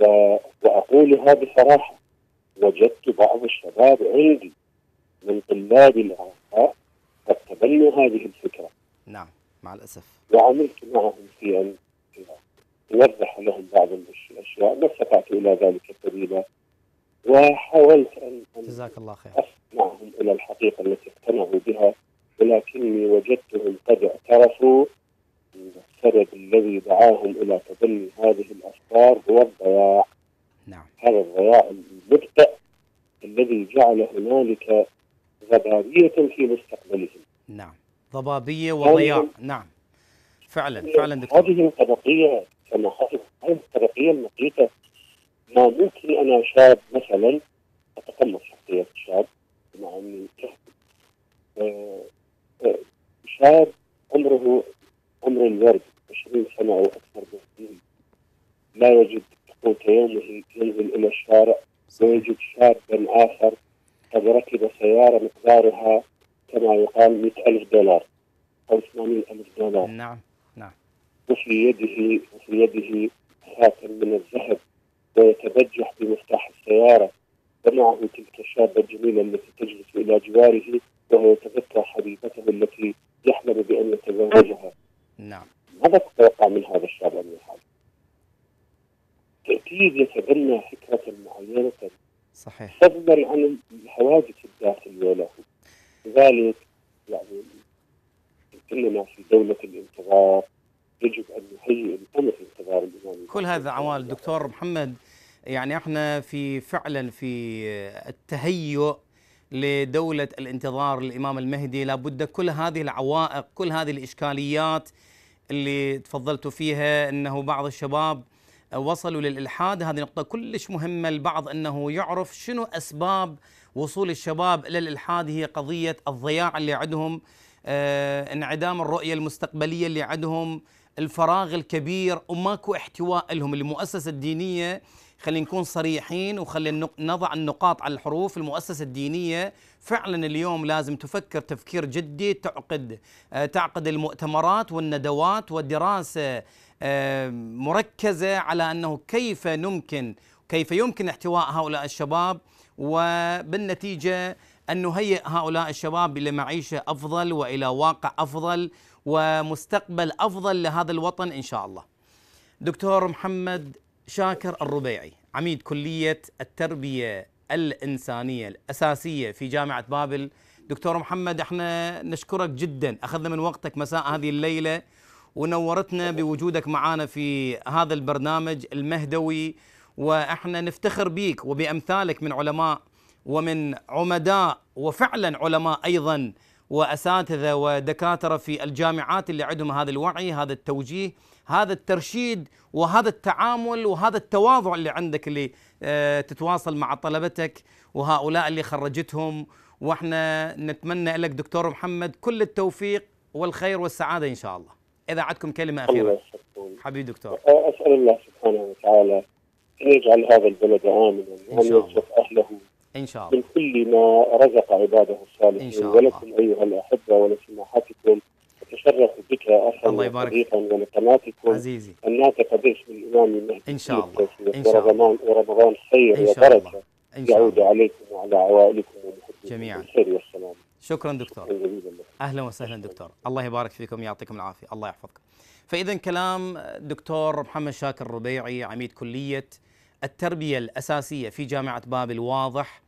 و... وأقولها بصراحة وجدت بعض الشباب عندي من طلاب الأعضاء قد تبنوا هذه الفكرة نعم مع الأسف وعملت معهم في أن نوضح لهم بعض الأشياء ما استطعت إلى ذلك سبيلا وحاولت ان جزاك الله خير اسمعهم الى الحقيقه التي اقتنعوا بها ولكني وجدتهم قد اعترفوا السبب الذي دعاهم الى تبني هذه الافكار هو الضياع نعم هذا الضياع المبطئ الذي جعل هنالك ضبابيه في مستقبلهم نعم ضبابيه وضياع نعم, نعم. فعلا فعلا دكتور هذه الطبقيه كما حصل هذه الطبقيه المقيته ما ممكن انا شاب مثلا اتقمص شخصيه الشاب مع اني شاب آه، آه، عمره عمر الورد 20 سنه او اكثر بكثير لا يجد قوت يومه ينزل الى الشارع ويجد شابا اخر قد ركب سياره مقدارها كما يقال 100000 دولار أو 80000 دولار نعم نعم وفي يده وفي يده خاتم من الذهب ويتبجح بمفتاح السيارة ومعه تلك الشابة الجميلة التي تجلس إلى جواره وهو يتذكر حبيبته التي يحلم بأن يتزوجها نعم ماذا تتوقع من هذا الشاب أن يفعل؟ تأكيد يتبنى فكرة معينة صحيح فضلا عن الحوادث الداخلية له لذلك يعني اننا في دوله الانتظار يجب ان نهيئ الامر انتظار الامام كل هذا عوامل دكتور محمد يعني احنا في فعلا في التهيؤ لدولة الانتظار للإمام المهدي لابد كل هذه العوائق كل هذه الإشكاليات اللي تفضلتوا فيها أنه بعض الشباب وصلوا للإلحاد هذه نقطة كلش مهمة البعض أنه يعرف شنو أسباب وصول الشباب إلى الإلحاد هي قضية الضياع اللي عندهم آه، انعدام الرؤية المستقبلية اللي عندهم الفراغ الكبير وماكو احتواء لهم المؤسسة الدينية خلينا نكون صريحين وخلينا نضع النقاط على الحروف المؤسسة الدينية فعلا اليوم لازم تفكر تفكير جدي تعقد آه، تعقد المؤتمرات والندوات والدراسة آه، مركزة على أنه كيف نمكن كيف يمكن احتواء هؤلاء الشباب وبالنتيجة أن نهيئ هؤلاء الشباب إلى معيشة أفضل وإلى واقع أفضل ومستقبل أفضل لهذا الوطن إن شاء الله دكتور محمد شاكر الربيعي عميد كلية التربية الإنسانية الأساسية في جامعة بابل دكتور محمد احنا نشكرك جدا أخذنا من وقتك مساء هذه الليلة ونورتنا بوجودك معنا في هذا البرنامج المهدوي واحنا نفتخر بيك وبأمثالك من علماء ومن عمداء وفعلا علماء أيضا وأساتذة ودكاترة في الجامعات اللي عندهم هذا الوعي هذا التوجيه هذا الترشيد وهذا التعامل وهذا التواضع اللي عندك اللي آه، تتواصل مع طلبتك وهؤلاء اللي خرجتهم واحنا نتمنى لك دكتور محمد كل التوفيق والخير والسعاده ان شاء الله. اذا عندكم كلمه اخيره. حبيبي دكتور. أه، اسال الله سبحانه وتعالى ان يجعل هذا البلد امنا وان يرزق اهله ان شاء الله من كل ما رزق عباده الصالحين ولكم ايها الاحبه ولسماحتكم تتشرف بذكرى اخر الله يبارك صديقا ومتناسقا عزيزي الناطقه باسم الامام المهدي ان شاء الله ان شاء الله ورمضان ورمضان خير إن شاء الله. إن شاء الله. يعود عليكم وعلى عوائلكم ومحبكم جميعا بالخير والسلام شكرا دكتور اهلا وسهلا دكتور الله يبارك فيكم يعطيكم العافيه الله يحفظكم فاذا كلام دكتور محمد شاكر الربيعي عميد كليه التربيه الاساسيه في جامعه بابل واضح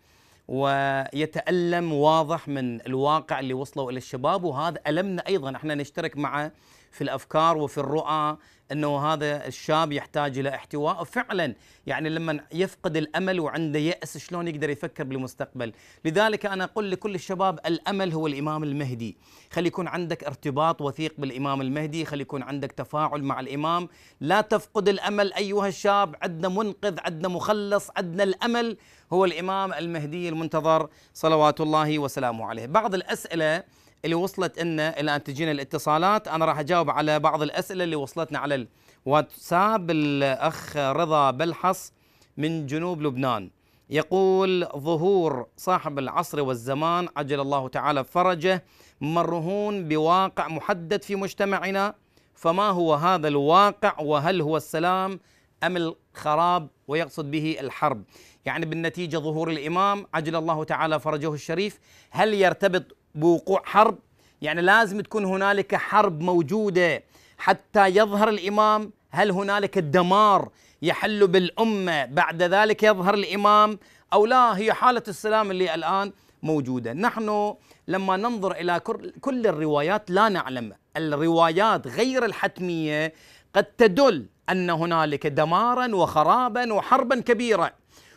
ويتألم واضح من الواقع اللي وصلوا إلى الشباب وهذا ألمنا أيضا احنا نشترك مع في الافكار وفي الرؤى انه هذا الشاب يحتاج الى احتواء فعلا يعني لما يفقد الامل وعنده ياس شلون يقدر يفكر بالمستقبل لذلك انا اقول لكل الشباب الامل هو الامام المهدي خلي يكون عندك ارتباط وثيق بالامام المهدي خلي يكون عندك تفاعل مع الامام لا تفقد الامل ايها الشاب عندنا منقذ عندنا مخلص عندنا الامل هو الامام المهدي المنتظر صلوات الله وسلامه عليه بعض الاسئله اللي وصلت لنا الان تجينا الاتصالات انا راح اجاوب على بعض الاسئله اللي وصلتنا على الواتساب الاخ رضا بلحص من جنوب لبنان يقول ظهور صاحب العصر والزمان عجل الله تعالى فرجه مرهون بواقع محدد في مجتمعنا فما هو هذا الواقع وهل هو السلام ام الخراب ويقصد به الحرب يعني بالنتيجه ظهور الامام عجل الله تعالى فرجه الشريف هل يرتبط بوقوع حرب يعني لازم تكون هنالك حرب موجوده حتى يظهر الامام هل هنالك الدمار يحل بالامه بعد ذلك يظهر الامام او لا هي حاله السلام اللي الان موجوده نحن لما ننظر الى كل الروايات لا نعلم الروايات غير الحتميه قد تدل ان هنالك دمارا وخرابا وحربا كبيره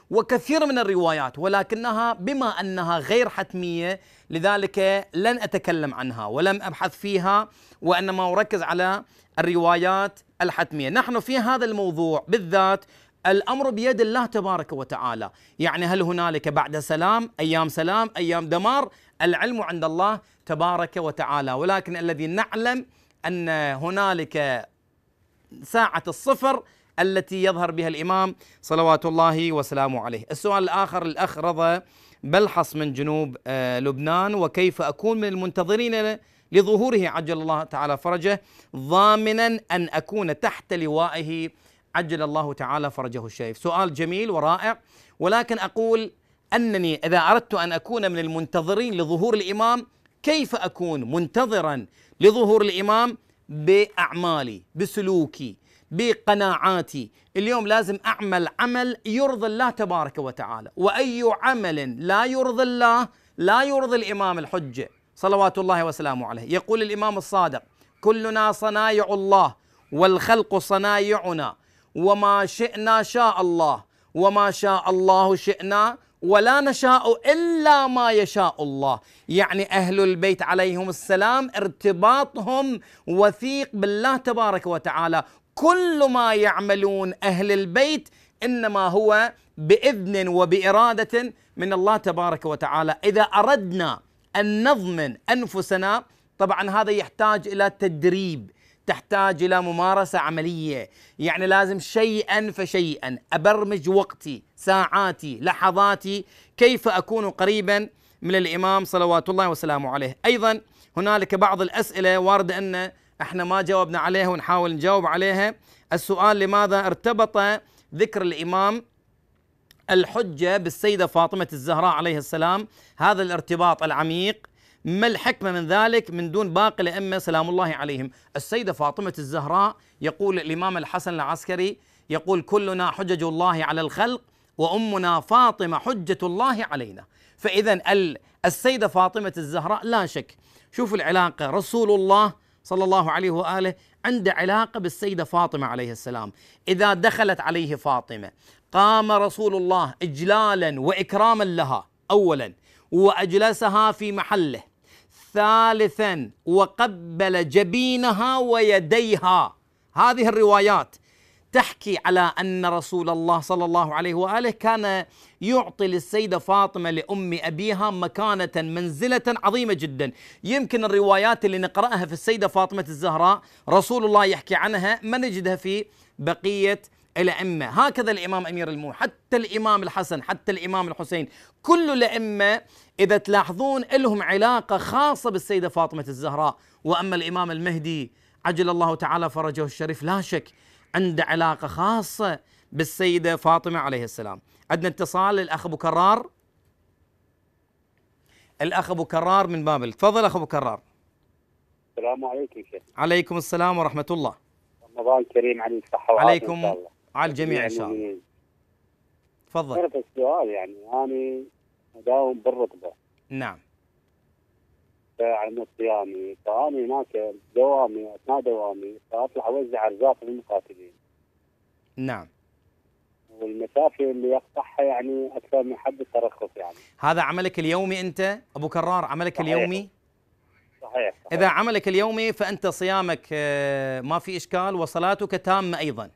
وكثير من الروايات ولكنها بما انها غير حتميه لذلك لن أتكلم عنها ولم أبحث فيها وإنما أركز على الروايات الحتمية نحن في هذا الموضوع بالذات الامر بيد الله تبارك وتعالى، يعني هل هنالك بعد سلام، ايام سلام، ايام دمار؟ العلم عند الله تبارك وتعالى، ولكن الذي نعلم ان هنالك ساعة الصفر التي يظهر بها الامام صلوات الله وسلامه عليه. السؤال الاخر الاخ رضا بلحص من جنوب آه، لبنان وكيف أكون من المنتظرين لظهوره عجل الله تعالى فرجه ضامنا أن أكون تحت لوائه عجل الله تعالى فرجه الشريف سؤال جميل ورائع ولكن أقول أنني إذا أردت أن أكون من المنتظرين لظهور الإمام كيف أكون منتظرا لظهور الإمام بأعمالي بسلوكي بقناعاتي اليوم لازم أعمل عمل يرضي الله تبارك وتعالى وأي عمل لا يرضي الله لا يرضي الإمام الحجة صلوات الله وسلامه عليه يقول الإمام الصادق كلنا صنايع الله والخلق صنايعنا وما شئنا شاء الله وما شاء الله شئنا ولا نشاء الا ما يشاء الله، يعني اهل البيت عليهم السلام ارتباطهم وثيق بالله تبارك وتعالى كل ما يعملون اهل البيت انما هو باذن وباراده من الله تبارك وتعالى اذا اردنا ان نضمن انفسنا طبعا هذا يحتاج الى تدريب تحتاج الى ممارسه عمليه يعني لازم شيئا فشيئا ابرمج وقتي ساعاتي لحظاتي كيف اكون قريبا من الامام صلوات الله وسلامه عليه ايضا هنالك بعض الاسئله وارد ان احنا ما جاوبنا عليها ونحاول نجاوب عليها السؤال لماذا ارتبط ذكر الامام الحجه بالسيده فاطمه الزهراء عليه السلام هذا الارتباط العميق ما الحكمه من ذلك من دون باقي الائمه سلام الله عليهم السيده فاطمه الزهراء يقول الامام الحسن العسكري يقول كلنا حجج الله على الخلق وامنا فاطمه حجه الله علينا فاذا السيده فاطمه الزهراء لا شك شوفوا العلاقه رسول الله صلى الله عليه واله عنده علاقه بالسيده فاطمه عليه السلام، اذا دخلت عليه فاطمه قام رسول الله اجلالا واكراما لها اولا واجلسها في محله، ثالثا وقبل جبينها ويديها، هذه الروايات تحكي على ان رسول الله صلى الله عليه واله كان يعطي للسيده فاطمه لام ابيها مكانه منزله عظيمه جدا، يمكن الروايات اللي نقراها في السيده فاطمه الزهراء رسول الله يحكي عنها ما نجدها في بقيه الائمه، هكذا الامام امير المؤمنين، حتى الامام الحسن، حتى الامام الحسين، كل الائمه اذا تلاحظون لهم علاقه خاصه بالسيده فاطمه الزهراء، واما الامام المهدي عجل الله تعالى فرجه الشريف لا شك عنده علاقه خاصه بالسيده فاطمه عليه السلام عندنا اتصال للاخ ابو كرار الاخ ابو كرار من بابل تفضل اخ ابو كرار السلام عليكم شيخ عليكم السلام ورحمه الله رمضان كريم على الصحه وعافيه عليكم على الجميع ان شاء الله يعني تفضل السؤال يعني انا اداوم بالركبه نعم عن صيامي فاني هناك دوامي اثناء دوامي فاطلع اوزع ارزاق للمقاتلين. نعم. والمسافه اللي يقطعها يعني اكثر من حد الترخص يعني. هذا عملك اليومي انت ابو كرار عملك صحيح. اليومي؟ صحيح. صحيح. اذا عملك اليومي فانت صيامك آه، ما في اشكال وصلاتك تامه ايضا.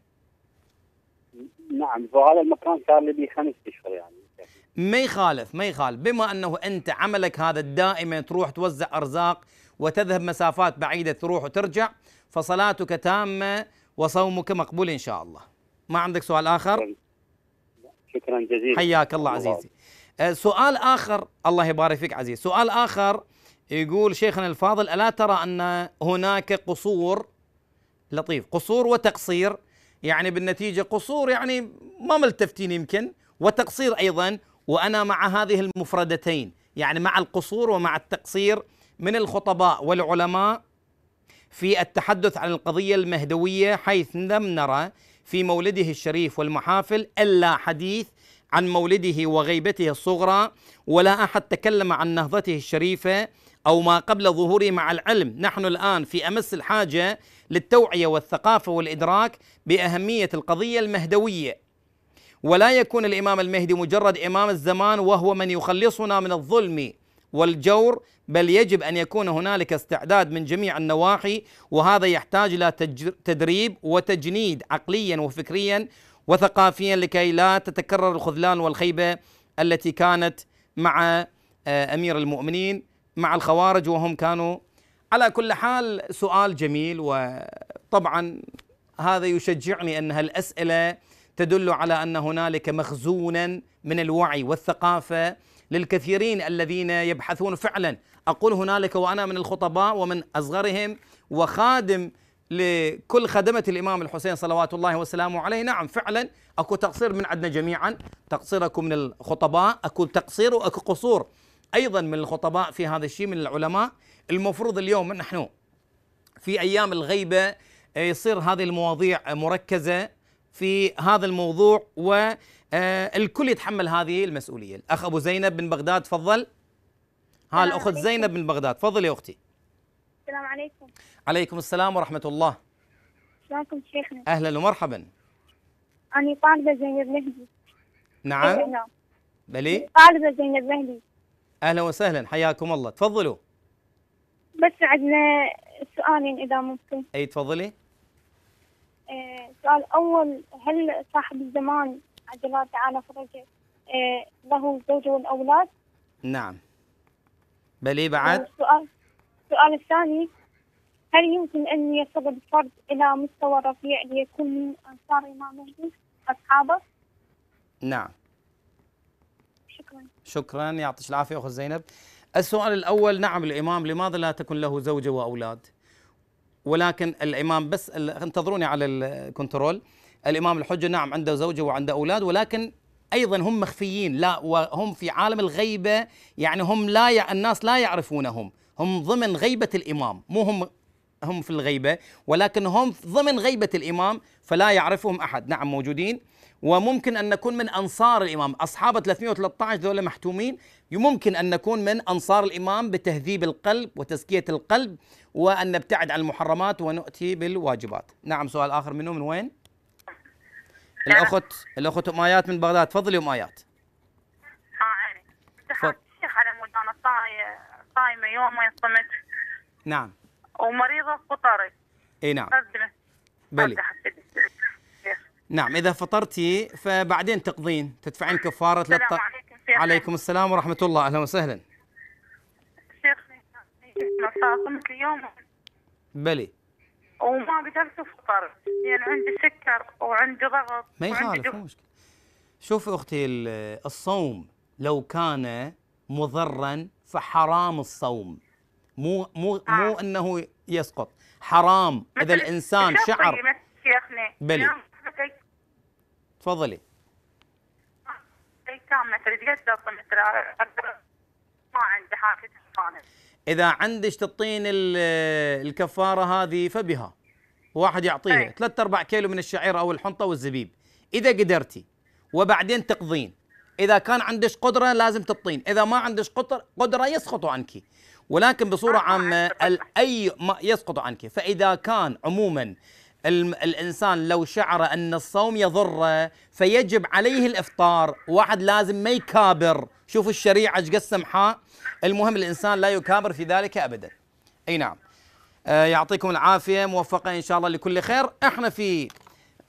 نعم فهذا المكان صار لي خمس اشهر يعني. ما يخالف ما يخالف بما انه انت عملك هذا دائما تروح توزع ارزاق وتذهب مسافات بعيده تروح وترجع فصلاتك تامه وصومك مقبول ان شاء الله. ما عندك سؤال اخر؟ شكرا جزيلا حياك الله عزيزي. أه، سؤال اخر الله يبارك فيك عزيز، سؤال اخر يقول شيخنا الفاضل الا ترى ان هناك قصور لطيف قصور وتقصير يعني بالنتيجه قصور يعني ما ملتفتين يمكن وتقصير ايضا وانا مع هذه المفردتين يعني مع القصور ومع التقصير من الخطباء والعلماء في التحدث عن القضيه المهدويه حيث لم نرى في مولده الشريف والمحافل الا حديث عن مولده وغيبته الصغرى ولا احد تكلم عن نهضته الشريفه او ما قبل ظهوره مع العلم، نحن الان في امس الحاجه للتوعيه والثقافه والادراك باهميه القضيه المهدويه ولا يكون الامام المهدي مجرد امام الزمان وهو من يخلصنا من الظلم والجور بل يجب ان يكون هنالك استعداد من جميع النواحي وهذا يحتاج الى تدريب وتجنيد عقليا وفكريا وثقافيا لكي لا تتكرر الخذلان والخيبه التي كانت مع آه، امير المؤمنين مع الخوارج وهم كانوا على كل حال سؤال جميل وطبعا هذا يشجعني ان هالاسئله تدل على ان هنالك مخزونا من الوعي والثقافه للكثيرين الذين يبحثون فعلا اقول هنالك وانا من الخطباء ومن اصغرهم وخادم لكل خدمة الإمام الحسين صلوات الله وسلامه عليه نعم فعلا أكو تقصير من عندنا جميعا تقصيركم من الخطباء أكو تقصير وأكو قصور أيضا من الخطباء في هذا الشيء من العلماء المفروض اليوم نحن في أيام الغيبة يصير هذه المواضيع مركزة في هذا الموضوع والكل آه، يتحمل هذه المسؤوليه الاخ ابو زينب من بغداد تفضل ها الاخت زينب من بغداد تفضل يا اختي السلام عليكم عليكم السلام ورحمه الله شلونكم شيخنا اهلا ومرحبا انا طالبه زينب مهدي نعم بلي طالبه زينب مهدي اهلا وسهلا حياكم الله تفضلوا بس عندنا سؤالين اذا ممكن اي تفضلي السؤال إيه، الأول هل صاحب الزمان الله تعالى فرجه إيه، له زوجة والأولاد؟ نعم بل إيه بعد؟ السؤال السؤال الثاني هل يمكن أن يصل الفرد إلى مستوى رفيع ليكون من أنصار إمام أصحابه؟ نعم شكرا شكرا يعطيك العافية أخت زينب السؤال الأول نعم الإمام لماذا لا تكن له زوجة وأولاد؟ ولكن الامام بس انتظروني على الكنترول الامام الحجه نعم عنده زوجه وعنده اولاد ولكن ايضا هم مخفيين لا وهم في عالم الغيبه يعني هم لا ي... الناس لا يعرفونهم هم ضمن غيبه الامام مو هم هم في الغيبه ولكن هم ضمن غيبه الامام فلا يعرفهم احد نعم موجودين وممكن أن نكون من أنصار الإمام أصحاب 313 ذولا محتومين يمكن أن نكون من أنصار الإمام بتهذيب القلب وتزكية القلب وأن نبتعد عن المحرمات ونؤتي بالواجبات نعم سؤال آخر منه من وين؟ الأخت الأخت أمايات من بغداد تفضلي أمايات الشيخ على مود أنا صايمة يوم ما صمت نعم ومريضة فطري اي نعم بلي نعم إذا فطرتي فبعدين تقضين تدفعين كفارة السلام للط... عليكم عليكم السلام ورحمة الله أهلا وسهلا شيخنا اليوم بلي وما قدرت أفطر يعني عندي سكر وعندي ضغط ما يخالف مو مشكلة شوفي أختي الصوم لو كان مضرا فحرام الصوم مو مو آه. مو انه يسقط حرام اذا الانسان شعر بلي تفضلي آه، إيه، آه، اذا عندك تطين آه، الكفاره هذه فبها واحد يعطيها إيه. ثلاث اربع كيلو من الشعير او الحنطه والزبيب اذا قدرتي وبعدين تقضين اذا كان عندك قدره لازم تطين اذا ما عندك قدره يسقط عنك ولكن بصوره عامه اي ما يسقط عنك فاذا كان عموما الانسان لو شعر ان الصوم يضره فيجب عليه الافطار، واحد لازم ما يكابر، شوفوا الشريعه ايش حاء المهم الانسان لا يكابر في ذلك ابدا. اي نعم. آه يعطيكم العافيه، موفقه ان شاء الله لكل خير، احنا في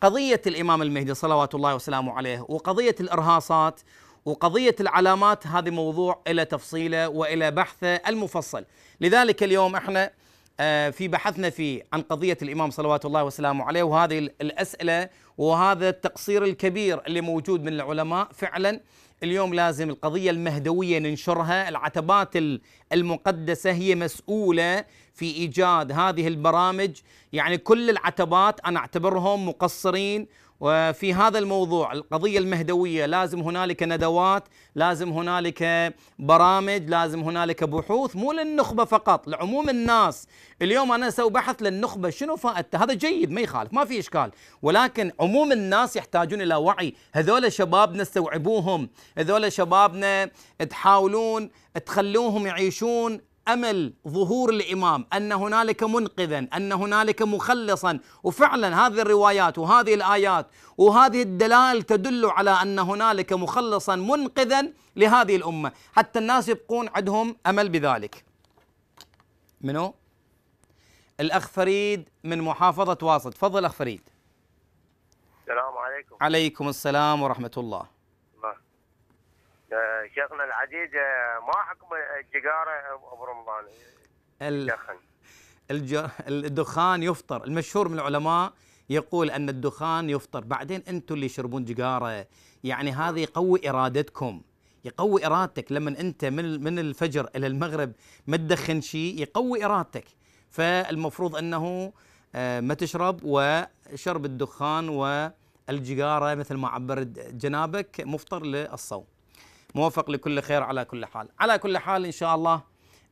قضيه الامام المهدي صلوات الله وسلامه عليه، وقضيه الارهاصات وقضية العلامات هذه موضوع إلى تفصيله وإلى بحثه المفصل لذلك اليوم احنا آه، في بحثنا فيه عن قضية الإمام صلوات الله وسلامه عليه وهذه الأسئلة وهذا التقصير الكبير اللي موجود من العلماء فعلا اليوم لازم القضية المهدوية ننشرها العتبات المقدسة هي مسؤولة في إيجاد هذه البرامج يعني كل العتبات أنا أعتبرهم مقصرين وفي هذا الموضوع القضية المهدوية لازم هنالك ندوات لازم هنالك برامج لازم هنالك بحوث مو للنخبة فقط لعموم الناس اليوم أنا سو بحث للنخبة شنو فائدته هذا جيد ما يخالف ما في إشكال ولكن عموم الناس يحتاجون إلى وعي هذول شبابنا استوعبوهم هذول شبابنا تحاولون تخلوهم يعيشون امل ظهور الامام ان هنالك منقذا ان هنالك مخلصا وفعلا هذه الروايات وهذه الايات وهذه الدلائل تدل على ان هنالك مخلصا منقذا لهذه الامه حتى الناس يبقون عندهم امل بذلك منو الاخ فريد من محافظه واسط تفضل اخ فريد السلام عليكم عليكم السلام ورحمه الله شيخنا العزيز آه، ما حكم السيجاره برمضان الدخن الج... الدخان يفطر المشهور من العلماء يقول ان الدخان يفطر بعدين انتم اللي يشربون سيجاره يعني هذا يقوي ارادتكم يقوي ارادتك لما انت من من الفجر الى المغرب ما تدخن شيء يقوي ارادتك فالمفروض انه آه، ما تشرب وشرب الدخان والجيجاره مثل ما عبر جنابك مفطر للصوم موفق لكل خير على كل حال على كل حال إن شاء الله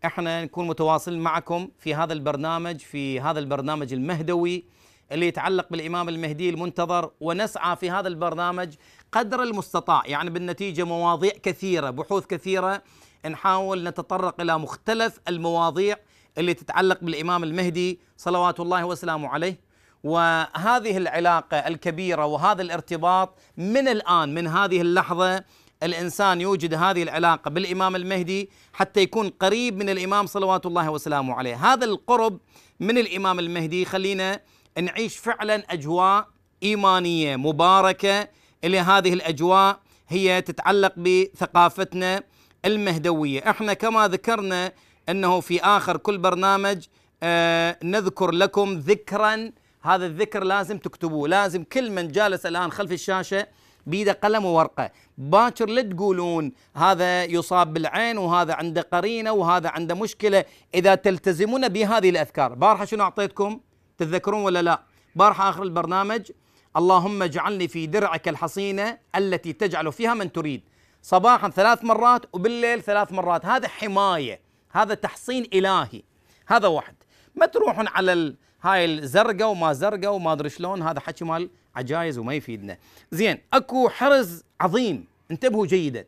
احنا نكون متواصلين معكم في هذا البرنامج في هذا البرنامج المهدوي اللي يتعلق بالامام المهدي المنتظر ونسعى في هذا البرنامج قدر المستطاع يعني بالنتيجه مواضيع كثيره بحوث كثيره نحاول نتطرق الى مختلف المواضيع اللي تتعلق بالامام المهدي صلوات الله وسلامه عليه وهذه العلاقه الكبيره وهذا الارتباط من الان من هذه اللحظه الإنسان يوجد هذه العلاقة بالإمام المهدي حتى يكون قريب من الإمام صلوات الله وسلامه عليه هذا القرب من الإمام المهدي خلينا نعيش فعلا أجواء إيمانية مباركة اللي هذه الأجواء هي تتعلق بثقافتنا المهدوية احنا كما ذكرنا أنه في آخر كل برنامج آه نذكر لكم ذكرا هذا الذكر لازم تكتبوه لازم كل من جالس الآن خلف الشاشة بيده قلم وورقه باكر لا تقولون هذا يصاب بالعين وهذا عنده قرينه وهذا عنده مشكله اذا تلتزمون بهذه الاذكار بارحه شنو اعطيتكم تتذكرون ولا لا بارحه اخر البرنامج اللهم اجعلني في درعك الحصينه التي تجعل فيها من تريد صباحا ثلاث مرات وبالليل ثلاث مرات هذا حمايه هذا تحصين الهي هذا واحد ما تروحون على ال... هاي الزرقاء وما زرقاء وما ادري شلون هذا حكي مال عجايز وما يفيدنا زين اكو حرز عظيم انتبهوا جيدا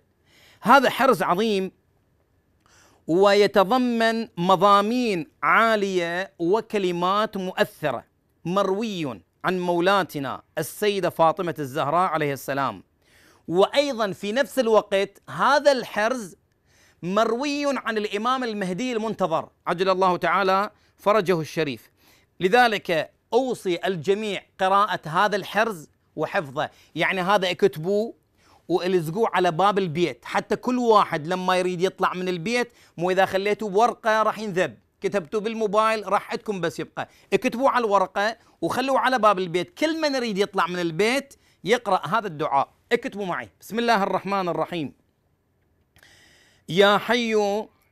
هذا حرز عظيم ويتضمن مضامين عاليه وكلمات مؤثره مروي عن مولاتنا السيده فاطمه الزهراء عليه السلام وايضا في نفس الوقت هذا الحرز مروي عن الامام المهدي المنتظر عجل الله تعالى فرجه الشريف لذلك أوصي الجميع قراءة هذا الحرز وحفظه يعني هذا اكتبوه والزقوه على باب البيت حتى كل واحد لما يريد يطلع من البيت مو إذا خليته بورقة راح ينذب كتبتوه بالموبايل راح عندكم بس يبقى اكتبوه على الورقة وخلوه على باب البيت كل من يريد يطلع من البيت يقرأ هذا الدعاء اكتبوا معي بسم الله الرحمن الرحيم يا حي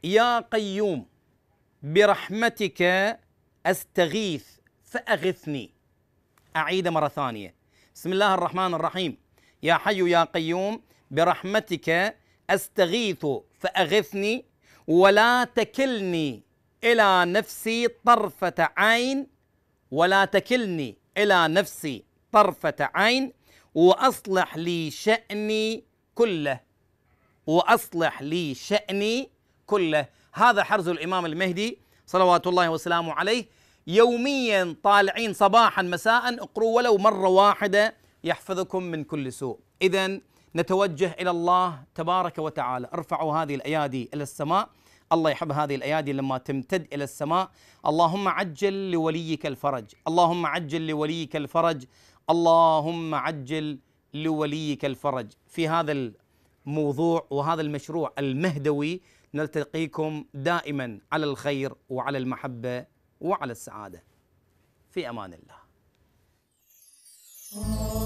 يا قيوم برحمتك استغيث فاغثني اعيد مره ثانيه بسم الله الرحمن الرحيم يا حي يا قيوم برحمتك استغيث فاغثني ولا تكلني الى نفسي طرفه عين ولا تكلني الى نفسي طرفه عين واصلح لي شاني كله واصلح لي شاني كله هذا حرز الامام المهدي صلوات الله وسلامه عليه يوميا طالعين صباحا مساء اقروا ولو مرة واحدة يحفظكم من كل سوء إذا نتوجه إلى الله تبارك وتعالى ارفعوا هذه الأيادي إلى السماء الله يحب هذه الايادي لما تمتد الى السماء اللهم عجل لوليك الفرج اللهم عجل لوليك الفرج اللهم عجل لوليك الفرج في هذا الموضوع وهذا المشروع المهدوي نلتقيكم دائما على الخير وعلى المحبه وعلى السعادة في أمان الله